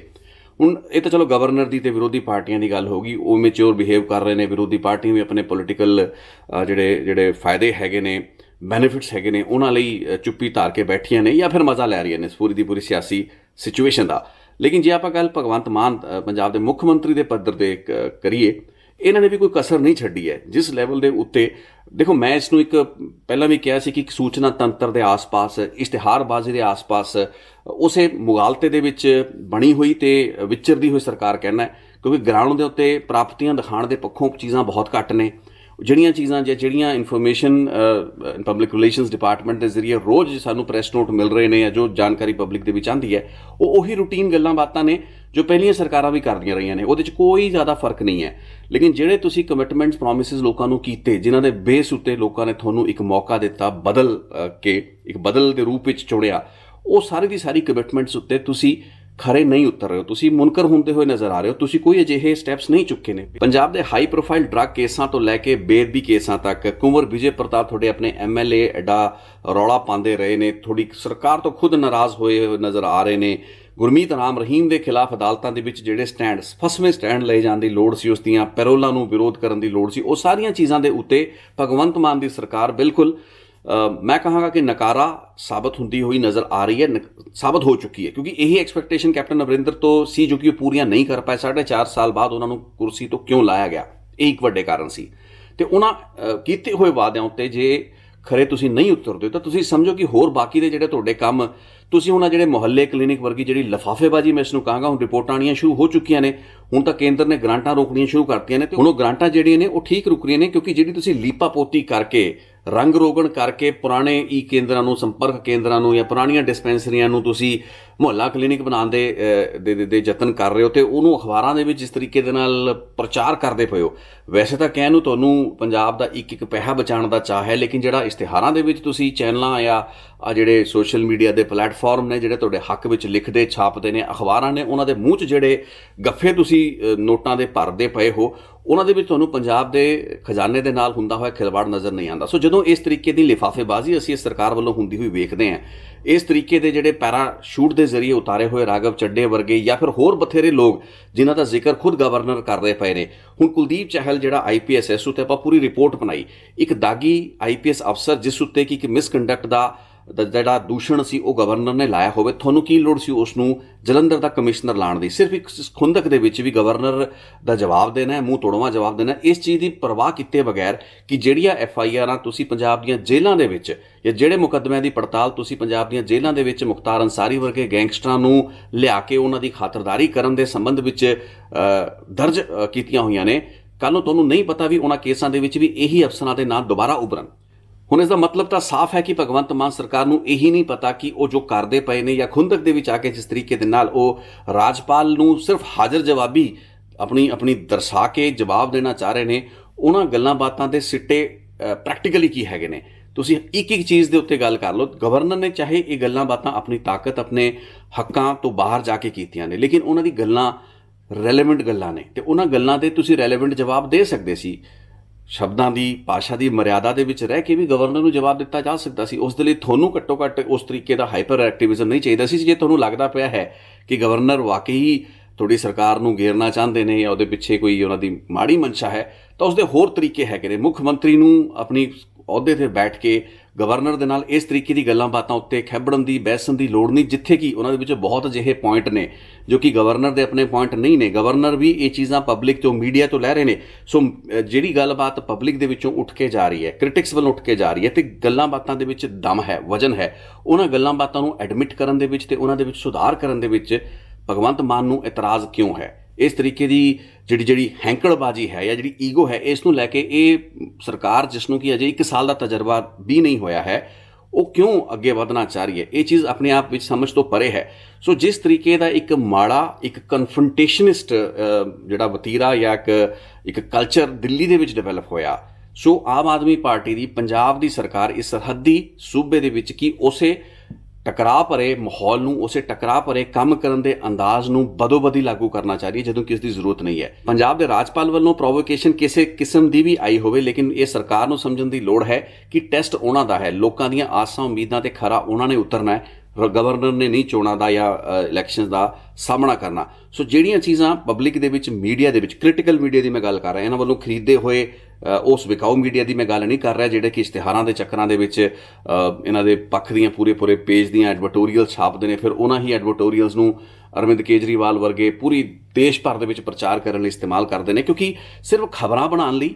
ਹੁਣ ਇਹ ਤਾਂ ਚਲੋ ਗਵਰਨਰ ਦੀ ਤੇ ਵਿਰੋਧੀ ਪਾਰਟੀਆਂ ਦੀ ਗੱਲ ਗਈ ਉਹ ਮੈਚੁਰ ਬਿਹੇਵ ਕਰ ਰਹੇ ਨੇ ਵਿਰੋਧੀ ਪਾਰਟੀਆਂ ਵੀ ਆਪਣੇ ਪੋਲੀਟੀਕਲ ਜਿਹੜੇ ਜਿਹੜੇ ਫਾਇਦੇ ਹੈਗੇ ਨੇ ਬੈਨੀਫਿਟਸ ਹੈਗੇ ਨੇ ਉਹਨਾਂ ਲਈ ਚੁੱਪੀ ਧਾਰ ਕੇ ਬੈਠੀਆਂ ਨੇ ਜਾਂ ਫਿਰ ਮਜ਼ਾ ਲੈ ਰਹੀਆਂ ਨੇ ਇਸ ਪੂਰੀ ਦੀ ਪੂਰੀ ਸਿਆਸੀ ਸਿਚੁਏਸ਼ਨ ਦਾ ਲੇਕਿਨ ਜੇ ਆਪਾਂ ਗੱਲ ਭਗਵੰਤ ਮਾਨ ਪੰਜਾਬ ਦੇ ਮੁੱਖ ਮੰਤਰੀ ਦੇ ਪੱਧਰ ਤੇ ਕਰੀਏ ਇਹਨਾਂ ਨੇ ਵੀ ਕੋਈ ਕਸਰ ਨਹੀਂ ਛੱਡੀ ਹੈ ਜਿਸ ਲੈਵਲ ਦੇ ਉੱਤੇ ਦੇਖੋ ਮੈਂ ਇਸ ਨੂੰ ਇੱਕ ਪਹਿਲਾਂ ਵੀ ਕਿਹਾ ਸੀ ਕਿ ਇੱਕ ਸੂਚਨਾ ਤੰਤਰ ਦੇ ਆਸ-ਪਾਸ ਇਸ਼ਤਿਹਾਰਬਾਜ਼ੀ ਦੇ ਆਸ-ਪਾਸ ਉਸੇ ਮੁਗਾਲਤੇ ਦੇ ਵਿੱਚ ਬਣੀ ਹੋਈ ਤੇ ਵਿਚਰਦੀ ਹੋਈ ਸਰਕਾਰ ਕਹਿਣਾ ਕਿਉਂਕਿ ਗਰਾਊਂਡ ਦੇ ਉੱਤੇ ਪ੍ਰਾਪਤੀਆਂ ਦਿਖਾਉਣ ਦੇ ਪੱਖੋਂ ਚੀਜ਼ਾਂ ਬਹੁਤ ਘੱਟ ਨੇ ਜਿਹੜੀਆਂ ਚੀਜ਼ਾਂ ਜਾਂ ਜਿਹੜੀਆਂ ਇਨਫੋਰਮੇਸ਼ਨ ਪਬਲਿਕ ਰਿਲੇਸ਼ਨਸ ਡਿਪਾਰਟਮੈਂਟ ਦੇ ਜ਼ਰੀਏ ਰੋਜ਼ ਸਾਨੂੰ ਪ੍ਰੈਸ ਨੋਟ ਮਿਲ ਰਹੇ ਨੇ ਜਾਂ ਜੋ ਜਾਣਕਾਰੀ ਪਬਲਿਕ ਦੇ ਵਿੱਚ ਆਉਂਦੀ ਹੈ ਉਹ ਉਹੀ ਰੂਟੀਨ ਗੱਲਾਂ ਬਾਤਾਂ ਨੇ ਜੋ ਪਹਿਲੀਆਂ ਸਰਕਾਰਾਂ ਵੀ ਕਰਦੀਆਂ ਰਹੀਆਂ ਨੇ ਉਹਦੇ 'ਚ ਕੋਈ ਜ਼ਿਆਦਾ ਫਰਕ ਨਹੀਂ ਹੈ ਲੇਕਿਨ ਜਿਹੜੇ ਤੁਸੀਂ ਕਮਿਟਮੈਂਟਸ ਪ੍ਰੋਮਿਸਸ ਲੋਕਾਂ ਨੂੰ ਕੀਤੇ ਜਿਨ੍ਹਾਂ ਦੇ ਬੇਸ ਉੱਤੇ ਲੋਕਾਂ ਨੇ ਤੁਹਾਨੂੰ ਇੱਕ ਮੌਕਾ ਦਿੱਤਾ ਬਦਲ ਕੇ ਇੱਕ ਬਦਲ ਦੇ ਰੂਪ ਵਿੱਚ ਚੁਣਿਆ ਉਹ ਸਾਰੇ ਦੀ ਸਾਰੀ ਕਮਿਟਮੈਂਟਸ ਉੱਤੇ ਤੁਸੀਂ ਖਰੇ ਨਹੀਂ ਉਤਰ ਰਹੇ ਹੋ ਤੁਸੀਂ ਮੁਨਕਰ ਹੁੰਦੇ ਹੋਏ ਨਜ਼ਰ ਆ ਰਹੇ ਹੋ ਤੁਸੀਂ ਕੋਈ ਅਜਿਹੇ ਸਟੈਪਸ ਨਹੀਂ ਚੁੱਕੇ ਨੇ ਪੰਜਾਬ ਦੇ ਹਾਈ ਪ੍ਰੋਫਾਈਲ ਡਰੱਗ ਕੇਸਾਂ ਤੋਂ ਲੈ ਕੇ ਬੇਦਬੀ ਕੇਸਾਂ ਤੱਕ ਕੁੰਵਰ ਵਿਜੇ ਪ੍ਰਤਾਪ ਤੁਹਾਡੇ ਆਪਣੇ ਐਮਐਲਏ ਐਡਾ ਰੌਲਾ ਪਾਉਂਦੇ ਰਹੇ ਨੇ ਥੋੜੀ ਸਰਕਾਰ ਤੋਂ ਖੁਦ ਨਾਰਾਜ਼ ਹੋਏ ਨਜ਼ਰ ਆ ਰਹੇ ਨੇ ਗੁਰਮੀਤ ਰਾਮ ਰਹੀਮ ਦੇ ਖਿਲਾਫ ਅਦਾਲਤਾਂ ਦੇ ਵਿੱਚ ਜਿਹੜੇ ਸਟੈਂਡਸ ਫਸਵੇਂ ਸਟੈਂਡ ਲਏ ਜਾਣ ਦੀ ਲੋੜ ਸੀ ਉਸ ਦੀਆਂ ਪੈਰੋਲਾਂ ਨੂੰ ਵਿਰੋਧ ਕਰਨ ਦੀ ਲੋੜ ਸੀ ਉਹ ਸਾਰੀਆਂ ਚੀਜ਼ਾਂ ਦੇ ਉੱਤੇ ਭਗਵੰਤ ਮਾਨ ਦੀ ਸਰਕਾਰ ਬਿਲਕੁਲ ਮੈਂ ਕਹਾਂਗਾ ਕਿ ਨਕਾਰਾ ਸਾਬਤ ਹੁੰਦੀ ਹੋਈ ਨਜ਼ਰ ਆ ਰਹੀ ਹੈ ਸਾਬਤ ਹੋ ਚੁੱਕੀ ਹੈ ਕਿਉਂਕਿ ਇਹੀ ਐਕਸਪੈਕਟੇਸ਼ਨ ਕੈਪਟਨ ਅਮਰਿੰਦਰ ਤੋਂ ਸੀ ਜੋ ਕਿ ਉਹ ਪੂਰੀਆਂ ਨਹੀਂ ਕਰ ਪਾਏ 4.5 ਸਾਲ ਬਾਅਦ ਉਹਨਾਂ ਨੂੰ ਕੁਰਸੀ ਤੋਂ ਕਿਉਂ ਲਾਇਆ ਗਿਆ ਇਹ ਇੱਕ ਵੱਡੇ ਕਾਰਨ ਸੀ ਤੇ ਉਹਨਾਂ ਕੀਤੇ ਹੋਏ ਵਾਅਦਿਆਂ ਉੱਤੇ ਜੇ ਖਰੇ ਤੁਸੀਂ ਨਹੀਂ ਉਤਰਦੇ ਤਾਂ ਤੁਸੀਂ ਸਮਝੋ ਕਿ ਹੋਰ ਬਾਕੀ ਦੇ ਜਿਹੜੇ ਤੁਹਾਡੇ ਕੰਮ ਤੁਸੀਂ ਉਹਨਾਂ ਜਿਹੜੇ ਮੁਹੱਲੇ ਕਲੀਨਿਕ ਵਰਗੀ ਜਿਹੜੀ ਲਫਾਫੇਬਾਜ਼ੀ ਮੈਂ ਇਸ ਨੂੰ ਕਹਾਂਗਾ ਹੁਣ ਰਿਪੋਰਟਾਂ ਆਣੀਆਂ ਸ਼ੁਰੂ ਹੋ ਚੁੱਕੀਆਂ ਨੇ ਹੁਣ ਤਾਂ ਕੇਂਦਰ ਨੇ ਗ੍ਰਾਂਟਾਂ ਰੋਕਣੀਆਂ ਸ਼ੁਰੂ ਕਰਤੀਆਂ ਨੇ ਤੇ ਹੁਣ ਉਹ ਗ੍ਰਾਂਟਾਂ ਜਿਹੜੀਆਂ ਨੇ ਉਹ ਠੀਕ ਰੁਕ ਰਹੀਆਂ ਨੇ ਕਿਉਂਕਿ ਜਿਹੜੀ ਤੁਸੀਂ ਲੀਪਾਪੋਤੀ ਕਰਕੇ ਰੰਗ ਰੋਗਣ ਕਰਕੇ ਪੁਰਾਣੇ ਈ ਕੇਂਦਰਾਂ ਨੂੰ ਸੰਪਰਕ ਕੇਂਦਰਾਂ ਨੂੰ ਜਾਂ ਪੁਰਾਣੀਆਂ ਡਿਸਪੈਂਸਰੀਆਂ ਨੂੰ ਤੁਸੀਂ ਮੁਹੱਲਾ ਕਲੀਨਿਕ ਬਣਾਉਣ ਦੇ ਦੇ ਦੇ ਯਤਨ ਕਰ ਰਹੇ ਹੋ ਤੇ ਉਹਨੂੰ ਅਖਬਾਰਾਂ ਦੇ ਵਿੱਚ ਇਸ ਤਰੀਕੇ ਦੇ ਨਾਲ ਪ੍ਰਚਾਰ ਕਰਦੇ ਪਏ ਹੋ ਵੈਸੇ ਤਾਂ ਕਹਿਣ ਨੂੰ ਤੁਹਾਨੂੰ ਪੰਜਾਬ ਦਾ ਇੱਕ ਇੱਕ ਪੈਸਾ ਬਚਾਉਣ ਦਾ ਚਾਹ ਹੈ ਲੇਕਿਨ ਜਿਹੜਾ ਇਸ਼ਤਿਹਾਰਾਂ ਦੇ ਵਿੱਚ ਤੁਸੀਂ ਚੈਨਲਾਂ ਆ ਆ ਜਿਹੜੇ ਸੋਸ਼ਲ ਮੀਡੀਆ ਦੇ ਪਲੇਟਫਾਰਮ ਨੇ ਜਿਹੜੇ ਤੁਹਾਡੇ ਹੱਕ ਵਿੱਚ ਲਿਖਦੇ ਛਾਪਦੇ ਨੇ ਅਖਬਾਰਾਂ ਨੇ ਉਹਨਾਂ ਦੇ ਮੂੰਹ 'ਚ ਜਿਹੜੇ ਗੱਫੇ ਤੁਸੀਂ ਤੁਸੀਂ ਨੋਟਾਂ ਦੇ ਭਰਦੇ ਪਏ ਹੋ ਉਹਨਾਂ ਦੇ ਵਿੱਚ ਤੁਹਾਨੂੰ ਪੰਜਾਬ ਦੇ ਖਜ਼ਾਨੇ ਦੇ ਨਾਲ ਹੁੰਦਾ ਹੋਇਆ ਖਿਲਵਾੜ ਨਜ਼ਰ ਨਹੀਂ ਆਉਂਦਾ ਸੋ ਜਦੋਂ ਇਸ ਤਰੀਕੇ ਦੀ ਲਿਫਾਫੇਬਾਜ਼ੀ ਅਸੀਂ ਸਰਕਾਰ ਵੱਲੋਂ ਹੁੰਦੀ ਹੋਈ ਵੇਖਦੇ ਹਾਂ ਇਸ ਤਰੀਕੇ ਦੇ ਜਿਹੜੇ ਪੈਰਾ ਸ਼ੂਟ ਦੇ ਜ਼ਰੀਏ ਉਤਾਰੇ ਹੋਏ ਰਾਗਵ ਚੱਡੇ ਵਰਗੇ ਜਾਂ ਫਿਰ ਹੋਰ ਬਥੇਰੇ ਲੋਕ ਜਿਨ੍ਹਾਂ ਦਾ ਜ਼ਿਕਰ ਖੁਦ ਗਵਰਨਰ ਕਰ ਰਹੇ ਪਏ ਨੇ ਹੁਣ ਕੁਲਦੀਪ ਚਹਿਲ ਜਿਹੜਾ ਆਈਪੀਐਸ ਐਸ ਉਤੇ ਆਪਾਂ ਪੂਰੀ ਰਿਪੋਰਟ ਬਣਾਈ ਇੱਕ ਦਾਗੀ ਆਈਪੀਐਸ ਅਫਸਰ ਜਿਸ ਉਤੇ ਕਿ ਮਿਸਕੰਡਕਟ ਦਾ ਜਿਹੜਾ ਦੂਸ਼ਣ ਸੀ ਉਹ ਗਵਰਨਰ ਨੇ ਲਾਇਆ ਹੋਵੇ ਤੁਹਾਨੂੰ ਕੀ ਲੋੜ ਸੀ ਉਸ ਨੂੰ ਜਲੰਧਰ ਦਾ ਕਮਿਸ਼ਨਰ ਲਾਣ ਦੀ ਸਿਰਫ ਇੱਕ ਖੁੰਦਕ ਦੇ ਵਿੱਚ ਵੀ ਗਵਰਨਰ ਦਾ ਜਵਾਬ ਦੇਣਾ ਹੈ ਮੂੰਹ ਤੋੜਵਾ ਜਵਾਬ ਦੇਣਾ ਇਸ ਚੀਜ਼ ਦੀ ਪਰਵਾਹ ਕੀਤੇ ਬਗੈਰ ਕਿ ਜਿਹੜੀਆਂ ਐਫ ਆਈ ਆਰਾਂ ਤੁਸੀਂ ਪੰਜਾਬ ਦੀਆਂ ਜੇਲ੍ਹਾਂ ਦੇ ਵਿੱਚ ਜਾਂ ਜਿਹੜੇ ਮੁਕੱਦਮਿਆਂ ਦੀ ਪੜਤਾਲ ਤੁਸੀਂ ਪੰਜਾਬ ਦੀਆਂ ਜੇਲ੍ਹਾਂ ਦੇ ਵਿੱਚ ਮੁਖਤਾਰ ਅੰਸਾਰੀ ਵਰਗੇ ਗੈਂਗਸਟਰਾਂ ਨੂੰ ਲਿਆ ਕੇ ਉਹਨਾਂ ਦੀ ਖਾਤਰਦਾਰੀ ਕਰਨ ਦੇ ਸੰਬੰਧ ਵਿੱਚ ਦਰਜ ਕੀਤੀਆਂ ਹੋਈਆਂ ਨੇ ਕੱਲ ਨੂੰ ਤੁਹਾਨੂੰ ਨਹੀਂ ਪਤਾ ਵੀ ਉਹਨਾਂ ਕੇਸਾਂ ਦੇ ਵਿੱਚ ਵੀ ਇਹੀ ਅਫਸਰਾਂ ਦੇ ਨਾਂ ਦੁਬਾਰਾ ਉਭਰਨ ਹੁਣ ਇਸ ਦਾ ਮਤਲਬ ਤਾਂ ਸਾਫ਼ ਹੈ ਕਿ ਭਗਵੰਤ ਮਾਨ ਸਰਕਾਰ ਨੂੰ ਇਹੀ ਨਹੀਂ ਪਤਾ ਕਿ ਉਹ ਜੋ ਕਰਦੇ ਪਏ ਨੇ ਜਾਂ ਖੁੰਦਕ ਦੇ ਵਿੱਚ ਆ ਕੇ ਜਿਸ ਤਰੀਕੇ ਦੇ ਨਾਲ ਉਹ ਰਾਜਪਾਲ ਨੂੰ ਸਿਰਫ ਹਾਜ਼ਰ ਜਵਾਬੀ ਆਪਣੀ ਆਪਣੀ ਦਰਸਾ ਕੇ ਜਵਾਬ ਦੇਣਾ ਚਾਹ ਰਹੇ ਨੇ ਉਹਨਾਂ ਗੱਲਾਂ ਬਾਤਾਂ ਦੇ ਸਿੱਟੇ ਪ੍ਰੈਕਟੀਕਲੀ ਕੀ ਹੈਗੇ ਨੇ ਤੁਸੀਂ ਇੱਕ ਇੱਕ ਚੀਜ਼ ਦੇ ਉੱਤੇ ਗੱਲ ਕਰ ਲਓ ਗਵਰਨਰ ਨੇ ਚਾਹੇ ਇਹ ਗੱਲਾਂ ਬਾਤਾਂ ਆਪਣੀ ਤਾਕਤ ਆਪਣੇ ਹੱਕਾਂ ਤੋਂ ਬਾਹਰ ਜਾ ਕੇ ਕੀਤੀਆਂ ਨੇ ਲੇਕਿਨ ਉਹਨਾਂ ਦੀ ਗੱਲਾਂ ਰੈਲੇਵੈਂਟ ਗੱਲਾਂ ਨੇ ਤੇ ਉਹਨਾਂ ਗੱਲਾਂ ਦੇ ਤੁਸੀਂ ਰੈਲੇਵੈਂਟ ਜਵਾਬ ਦੇ ਸਕਦੇ ਸੀ ਸ਼ਬਦਾਂ ਦੀ ਭਾਸ਼ਾ ਦੀ ਮਰਿਆਦਾ ਦੇ ਵਿੱਚ ਰਹਿ ਕੇ ਵੀ ਗਵਰਨਰ ਨੂੰ ਜਵਾਬ ਦਿੱਤਾ ਜਾ ਸਕਦਾ ਸੀ ਉਸ ਦੇ ਲਈ ਤੁਹਾਨੂੰ ਘੱਟੋ ਘੱਟ ਉਸ ਤਰੀਕੇ ਦਾ ਹਾਈਪਰ ਐਕਟਿਵਿਜ਼ਮ ਨਹੀਂ ਚਾਹੀਦਾ ਸੀ ਜੇ ਤੁਹਾਨੂੰ ਲੱਗਦਾ ਪਿਆ ਹੈ ਕਿ ਗਵਰਨਰ ਵਾਕਈ ਤੁਹਾਡੀ ਸਰਕਾਰ ਨੂੰ ਘੇਰਨਾ ਚਾਹੁੰਦੇ ਨੇ ਜਾਂ ਉਹਦੇ ਪਿੱਛੇ ਕੋਈ ਉਹਨਾਂ ਦੀ ਮਾੜੀ ਮਨਸ਼ਾ ਹੈ ਤਾਂ ਉਸ ਦੇ ਹੋਰ ਤਰੀਕੇ ਹੈਗੇ ਨੇ ਮੁੱਖ ਮੰਤਰੀ ਨੂੰ ਆਪਣੀ ਅਹੁਦੇ ਤੇ ਬੈਠ ਕੇ ਗਵਰਨਰ ਦੇ ਨਾਲ ਇਸ ਤਰੀਕੇ ਦੀ ਗੱਲਾਂ ਬਾਤਾਂ ਉੱਤੇ ਖੈਬੜਨ ਦੀ ਬਹਿਸਨ ਦੀ ਲੋੜ ਨਹੀਂ ਜਿੱਥੇ ਕਿ ਉਹਨਾਂ ਦੇ ਵਿੱਚ ਬਹੁਤ ਅਜਿਹੇ ਪੁਆਇੰਟ ਨੇ ਜੋ ਕਿ ਗਵਰਨਰ ਦੇ ਆਪਣੇ ਪੁਆਇੰਟ ਨਹੀਂ ਨੇ ਗਵਰਨਰ ਵੀ ਇਹ ਚੀਜ਼ਾਂ ਪਬਲਿਕ ਤੋਂ ਮੀਡੀਆ ਤੋਂ ਲੈ ਰਹੇ ਨੇ ਸੋ ਜਿਹੜੀ ਗੱਲਬਾਤ ਪਬਲਿਕ ਦੇ ਵਿੱਚੋਂ ਉੱਠ ਕੇ ਜਾ ਰਹੀ ਹੈ ਕ੍ਰਿਟਿਕਸ ਵੱਲੋਂ ਉੱਠ ਕੇ ਜਾ ਰਹੀ ਹੈ ਤੇ ਗੱਲਾਂ ਬਾਤਾਂ ਦੇ ਵਿੱਚ ਦਮ ਹੈ ਵਜਨ ਹੈ ਉਹਨਾਂ ਗੱਲਾਂ ਬਾਤਾਂ ਨੂੰ ਐਡਮਿਟ ਕਰਨ ਦੇ ਵਿੱਚ ਤੇ ਉਹਨਾਂ ਦੇ ਵਿੱਚ ਸੁਧਾਰ ਕਰਨ ਦੇ ਵਿੱਚ ਭਗਵੰਤ ਮਾਨ ਨੂੰ ਇਤਰਾਜ਼ ਕਿਉਂ ਹੈ ਇਸ ਤਰੀਕੇ ਦੀ ਜਿਹੜੀ ਜਿਹੜੀ ਹੈਂਕੜਬਾਜੀ ਹੈ ਜਾਂ ਜਿਹੜੀ ਈਗੋ ਹੈ ਇਸ ਨੂੰ ਲੈ ਕੇ ਇਹ ਸਰਕਾਰ ਜਿਸ ਨੂੰ ਕਿ ਅਜੇ 1 ਸਾਲ ਦਾ ਤਜਰਬਾ ਵੀ ਨਹੀਂ ਹੋਇਆ ਹੈ ਉਹ ਕਿਉਂ ਅੱਗੇ ਵਧਣਾ ਚਾਹ ਰਹੀ ਹੈ ਇਹ ਚੀਜ਼ ਆਪਣੇ ਆਪ ਵਿੱਚ ਸਮਝ ਤੋਂ ਪਰੇ ਹੈ ਸੋ ਜਿਸ ਤਰੀਕੇ ਦਾ ਇੱਕ ਮਾੜਾ ਇੱਕ ਕਨਫਰੰਟੇਸ਼ਨਿਸਟ ਜਿਹੜਾ ਵਤੀਰਾ ਜਾਂ ਇੱਕ ਇੱਕ ਕਲਚਰ ਦਿੱਲੀ ਦੇ ਵਿੱਚ ਡਿਵੈਲਪ ਹੋਇਆ ਸੋ ਆਮ ਆਦਮੀ ਪਾਰਟੀ ਦੀ ਪੰਜਾਬ ਦੀ ਸਰਕਾਰ ਇਸ ਸਰਹੱਦੀ ਸੂਬੇ ਦੇ ਵਿੱਚ ਕੀ ਉਸੇ ਟਕਰਾਅ ਭਰੇ ਮਾਹੌਲ ਨੂੰ ਉਸੇ ਟਕਰਾਅ ਭਰੇ ਕੰਮ ਕਰਨ ਦੇ ਅੰਦਾਜ਼ ਨੂੰ ਬਦੋਬਦੀ ਲਾਗੂ ਕਰਨਾ ਚਾਹੀਏ ਹੈ ਜਦੋਂ ਕਿਸ ਦੀ ਜ਼ਰੂਰਤ ਨਹੀਂ ਹੈ ਪੰਜਾਬ ਦੇ ਰਾਜਪਾਲ ਵੱਲੋਂ ਪ੍ਰੋਵੋਕੇਸ਼ਨ ਕਿਸੇ ਕਿਸਮ ਦੀ ਵੀ ਆਈ ਹੋਵੇ ਲੇਕਿਨ ਇਹ ਸਰਕਾਰ ਨੂੰ ਸਮਝਣ ਦੀ ਲੋੜ ਹੈ ਕਿ ਟੈਸਟ ਉਹਨਾਂ ਦਾ ਹੈ ਲੋਕਾਂ ਦੀਆਂ ਆਸਾਂ ਉਮੀਦਾਂ ਤੇ ਖਰਾ ਉਹਨਾਂ ਨੇ ਉਤਰਨਾ ਹੈ ਗਵਰਨਰ ਨੇ ਨਹੀਂ ਚੋਣਾਂ ਦਾ ਜਾਂ ਇਲੈਕਸ਼ਨਸ ਦਾ ਸਾਹਮਣਾ ਕਰਨਾ ਸੋ ਜਿਹੜੀਆਂ ਚੀਜ਼ਾਂ ਪਬਲਿਕ ਦੇ ਵਿੱਚ ਮੀਡੀਆ ਦੇ ਵਿੱਚ ਕ੍ਰਿਟੀਕਲ ਮੀਡੀਆ ਦੀ ਮੈਂ ਗੱਲ ਕਰ ਰਿਹਾ ਇਹਨਾਂ ਵੱਲੋਂ ਖਰੀਦੇ ਹੋਏ ਉਸ ਵਿਕਾਊ ਮੀਡੀਆ ਦੀ ਮੈਂ ਗੱਲ ਨਹੀਂ ਕਰ ਰਿਹਾ ਜਿਹੜੇ ਕਿ ਇਸ਼ਤਿਹਾਰਾਂ ਦੇ ਚੱਕਰਾਂ ਦੇ ਵਿੱਚ ਇਹਨਾਂ ਦੇ ਪੱਖ ਦੀਆਂ ਪੂਰੇ ਪੂਰੇ ਪੇਜ ਦੀਆਂ ਐਡਵਰਟੋਰੀਅਲ ਛਾਪਦੇ ਨੇ ਫਿਰ ਉਹਨਾਂ ਹੀ ਐਡਵਰਟੋਰੀਅਲਸ ਨੂੰ ਅਰਵਿੰਦ ਕੇਜਰੀਵਾਲ ਵਰਗੇ ਪੂਰੀ ਦੇਸ਼ ਭਰ ਦੇ ਵਿੱਚ ਪ੍ਰਚਾਰ ਕਰਨ ਲਈ ਇਸਤੇਮਾਲ ਕਰਦੇ ਨੇ ਕਿਉਂਕਿ ਸਿਰਫ ਖਬਰਾਂ ਬਣਾਉਣ ਲਈ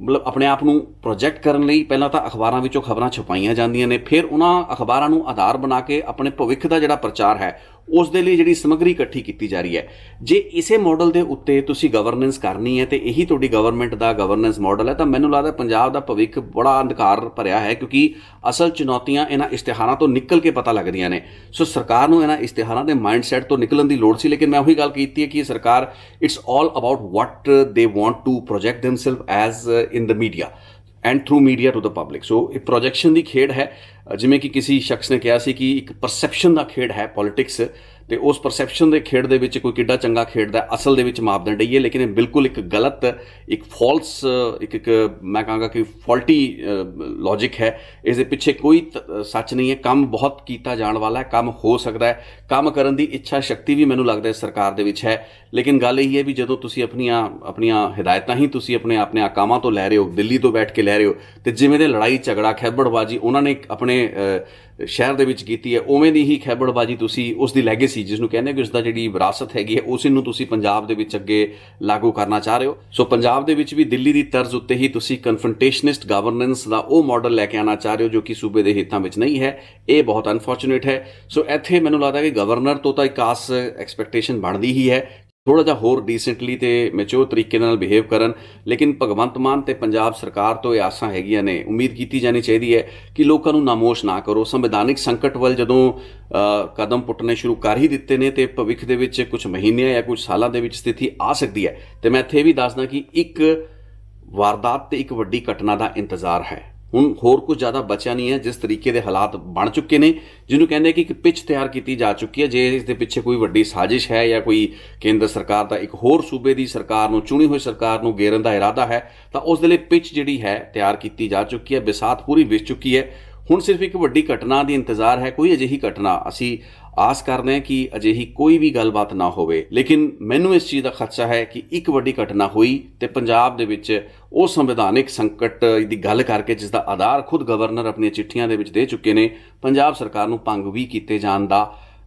ਮਤਲਬ ਆਪਣੇ ਆਪ ਨੂੰ ਪ੍ਰੋਜੈਕਟ ਕਰਨ ਲਈ ਪਹਿਲਾਂ ਤਾਂ ਅਖਬਾਰਾਂ ਵਿੱਚੋਂ ਖਬਰਾਂ ਛਪਾਈਆਂ ਜਾਂਦੀਆਂ ਨੇ ਫਿਰ ਉਹਨਾਂ ਅਖਬਾਰਾਂ ਨੂੰ ਆਧਾਰ ਬਣਾ ਕੇ ਆਪਣੇ ਭਵਿੱਖ ਦਾ ਜਿਹੜਾ ਪ੍ਰਚਾਰ ਹੈ ਉਸ ਦੇ ਲਈ ਜਿਹੜੀ ਸਮਗਰੀ ਇਕੱਠੀ ਕੀਤੀ ਜਾ ਰਹੀ ਹੈ ਜੇ ਇਸੇ ਮਾਡਲ ਦੇ ਉੱਤੇ ਤੁਸੀਂ ਗਵਰਨੈਂਸ ਕਰਨੀ ਹੈ ਤੇ ਇਹੀ ਤੁਹਾਡੀ ਗਵਰਨਮੈਂਟ ਦਾ ਗਵਰਨੈਂਸ ਮਾਡਲ ਹੈ ਤਾਂ ਮੈਨੂੰ ਲੱਗਦਾ ਪੰਜਾਬ ਦਾ ਭਵਿੱਖ ਬੜਾ ਅੰਧਕਾਰ ਭਰਿਆ ਹੈ ਕਿਉਂਕਿ ਅਸਲ ਚੁਣੌਤੀਆਂ ਇਹਨਾਂ ਇਸ਼ਤਿਹਾਰਾਂ ਤੋਂ ਨਿਕਲ ਕੇ ਪਤਾ ਲੱਗਦੀਆਂ ਨੇ ਸੋ ਸਰਕਾਰ ਨੂੰ ਇਹਨਾਂ ਇਸ਼ਤਿਹਾਰਾਂ ਦੇ ਮਾਈਂਡਸੈਟ ਤੋਂ ਨਿਕਲਣ ਦੀ ਲੋੜ ਸੀ ਲੇਕਿਨ ਮੈਂ ਉਹੀ ਗੱਲ ਕੀਤੀ ਹੈ ਕਿ ਸਰਕਾਰ it's all about what they want to project themself as in the media and through media to the public so ਇਹ ਪ੍ਰੋਜੈਕਸ਼ਨ ਦੀ ਖੇਡ ਹੈ ਜਿਵੇਂ ਕਿ ਕਿਸੇ ਸ਼ਖਸ ਨੇ ਕਿਹਾ ਸੀ ਕਿ ਇੱਕ ਪਰਸੈਪਸ਼ਨ ਦਾ ਖੇਡ ਹੈ ਪੋਲਿਟਿਕਸ ਤੇ ਉਸ ਪਰਸੈਪਸ਼ਨ ਦੇ ਖੇਡ ਦੇ ਵਿੱਚ ਕੋਈ ਕਿੱਡਾ ਚੰਗਾ ਖੇਡਦਾ ਅਸਲ ਦੇ ਵਿੱਚ ਮਾਪਦੰਡ ਇਹ ਹੈ ਲੇਕਿਨ ਇਹ ਬਿਲਕੁਲ ਇੱਕ ਗਲਤ ਇੱਕ ਫਾਲਸ ਇੱਕ ਇੱਕ ਮੈਂ ਕਹਾਂਗਾ ਕਿ ਫਾਲਟੀ ਲੌਜੀਕ ਹੈ ਇਸ ਦੇ ਪਿੱਛੇ ਕੋਈ ਸੱਚ ਨਹੀਂ ਹੈ ਕੰਮ ਬਹੁਤ ਕੀਤਾ ਜਾਣ ਵਾਲਾ ਹੈ ਕੰਮ ਹੋ ਸਕਦਾ ਹੈ ਕੰਮ ਕਰਨ ਦੀ ਇੱਛਾ ਸ਼ਕਤੀ ਵੀ ਮੈਨੂੰ ਲੱਗਦਾ ਹੈ ਸਰਕਾਰ ਦੇ ਵਿੱਚ ਹੈ ਲੇਕਿਨ ਗੱਲ ਇਹ ਹੈ ਵੀ ਜਦੋਂ ਤੁਸੀਂ ਆਪਣੀਆਂ ਆਪਣੀਆਂ ਹਦਾਇਤਾਂ ਹੀ ਤੁਸੀਂ ਆਪਣੇ ਆਪਣੇ ਆਕਾਮਾਂ ਤੋਂ ਲੈ ਰਹੇ ਹੋ ਦਿੱਲੀ ਤੋਂ ਬੈਠ ਕੇ ਲੈ ਰਹੇ ਹੋ ਤੇ ਜਿਵੇਂ ਦੇ ਲੜਾਈ ਝਗੜਾ ਖੈਬੜਵਾਜੀ ਉਹਨਾਂ ਨੇ ਆਪਣੇ ਸ਼ਹਿਰ ਦੇ ਵਿੱਚ ਕੀਤੀ ਹੈ ਉਵੇਂ ਦੀ ਹੀ ਖੈਬੜਬਾਜੀ ਤੁਸੀਂ ਉਸ ਦੀ ਲੈਗੇਸੀ ਜਿਸ ਨੂੰ ਕਹਿੰਦੇ ਕਿ ਉਸ ਦਾ ਜਿਹੜੀ ਵਿਰਾਸਤ ਹੈਗੀ ਹੈ ਉਸ ਨੂੰ ਤੁਸੀਂ ਪੰਜਾਬ ਦੇ ਵਿੱਚ ਅੱਗੇ ਲਾਗੂ ਕਰਨਾ ਚਾਹ ਰਹੇ ਹੋ ਸੋ ਪੰਜਾਬ ਦੇ ਵਿੱਚ ਵੀ ਦਿੱਲੀ ਦੀ ਤਰਜ਼ ਉੱਤੇ ਹੀ ਤੁਸੀਂ ਕਨਫਰੰਟੇਸ਼ਨਿਸਟ ਗਵਰਨੈਂਸ ਦਾ ਉਹ ਮਾਡਲ ਲੈ ਕੇ ਆਣਾ ਚਾਹ ਰਹੇ ਹੋ ਜੋ ਕਿ ਸੂਬੇ ਦੇ ਹਿੱਤਾਂ ਵਿੱਚ ਨਹੀਂ ਹੈ ਇਹ ਬਹੁਤ ਅਨਫੋਰਚੂਨੇਟ ਹੈ ਸੋ ਇੱਥੇ ਮੈਨੂੰ ਲੱਗਦਾ ਕਿ ਗਵਰਨਰ ਤੋਂ ਤਾਂ ਇੱਕ ਆਸ ਐਕਸਪੈਕਟੇਸ਼ਨ ਬਣਦੀ ਹੀ ਹੈ ਥੋੜਾ ਜਿਹਾ ਹੋਰ ਡੀਸੈਂਟਲੀ ਤੇ ਮੈਚੁਰ ਤਰੀਕੇ ਨਾਲ ਬਿਹੇਵ ਕਰਨ ਲੇਕਿਨ ਭਗਵੰਤ ਮਾਨ ਤੇ ਪੰਜਾਬ ਸਰਕਾਰ ਤੋਂ ਇਹ ਆਸਾਂ ਹੈਗੀਆਂ ਨੇ ਉਮੀਦ ਕੀਤੀ ਜਾਣੀ ਚਾਹੀਦੀ ਹੈ ਕਿ ਲੋਕਾਂ ਨੂੰ ਨਾਮੋਸ਼ ਨਾ ਕਰੋ ਸੰਵਿਧਾਨਿਕ ਸੰਕਟ ਵੱਲ ਜਦੋਂ ਕਦਮ ਪੁੱਟਨੇ ਸ਼ੁਰੂ ਕਰ ਹੀ ਦਿੱਤੇ ਨੇ ਤੇ ਭਵਿੱਖ ਦੇ ਵਿੱਚ ਕੁਝ ਮਹੀਨਿਆਂ ਜਾਂ ਕੁਝ ਸਾਲਾਂ ਦੇ ਵਿੱਚ ਸਥਿਤੀ ਆ ਸਕਦੀ ਹੈ ਤੇ ਮੈਂ ਇੱਥੇ ਵੀ ਦੱਸਦਾ ਕਿ ਇੱਕ ਵਾਰਦਾਤ ਤੇ ਇੱਕ ਵੱਡੀ ਘਟਨਾ ਦਾ ਇੰਤਜ਼ਾਰ ਹੈ ਹੁਣ ਹੋਰ ਕੁਝ ਜ਼ਿਆਦਾ ਬਚਿਆ ਨਹੀਂ ਹੈ ਜਿਸ ਤਰੀਕੇ ਦੇ ਹਾਲਾਤ ਬਣ ਚੁੱਕੇ ਨੇ ਜਿਹਨੂੰ ਕਹਿੰਦੇ ਕਿ ਇੱਕ ਪਿਚ ਤਿਆਰ ਕੀਤੀ ਜਾ ਚੁੱਕੀ ਹੈ ਜੇ ਇਸ ਦੇ ਪਿੱਛੇ ਕੋਈ ਵੱਡੀ ਸਾਜ਼ਿਸ਼ ਹੈ ਜਾਂ ਕੋਈ ਕੇਂਦਰ ਸਰਕਾਰ ਦਾ ਇੱਕ ਹੋਰ ਸੂਬੇ ਦੀ ਸਰਕਾਰ ਨੂੰ ਚੁਣੀ ਹੋਈ ਸਰਕਾਰ ਨੂੰ ਗੇਰਨ ਦਾ ਇਰਾਦਾ ਹੈ ਤਾਂ ਉਸ ਦੇ ਲਈ ਪਿਚ ਜਿਹੜੀ ਹੈ ਤਿਆਰ ਕੀਤੀ ਜਾ ਚੁੱਕੀ ਹੈ ਬਿਸਾਤ ਪੂਰੀ ਵਿਸ ਚੁੱਕੀ ਹੈ ਹੁਣ ਸਿਰਫ ਇੱਕ ਵੱਡੀ ਘਟਨਾ ਦੀ ਇੰਤਜ਼ਾਰ ਹੈ ਕੋਈ ਅਜਿਹੀ ਘਟਨਾ ਅਸੀਂ ਆਸ ਕਰਦੇ ਹਾਂ ਕਿ ਅਜਿਹੀ ਕੋਈ ਵੀ ਗੱਲਬਾਤ ਨਾ ਹੋਵੇ ਲੇਕਿਨ ਮੈਨੂੰ ਇਸ ਚੀਜ਼ ਦਾ ਖਤਸ਼ਾ ਹੈ ਕਿ ਇੱਕ ਵੱਡੀ ਘਟਨਾ ਹੋਈ ਤੇ ਪੰਜਾਬ ਦੇ ਵਿੱਚ ਉਹ ਸੰਵਿਧਾਨਿਕ ਸੰਕਟ ਦੀ ਗੱਲ ਕਰਕੇ ਜਿਸ ਦਾ ਆਧਾਰ ਖੁਦ ਗਵਰਨਰ ਆਪਣੀਆਂ ਚਿੱਠੀਆਂ ਦੇ ਵਿੱਚ ਦੇ ਚੁੱਕੇ ਨੇ ਪੰਜਾਬ ਸਰਕਾਰ ਨੂੰ ਪੰਗ ਵੀ ਕੀਤੇ ਜਾਣ ਦਾ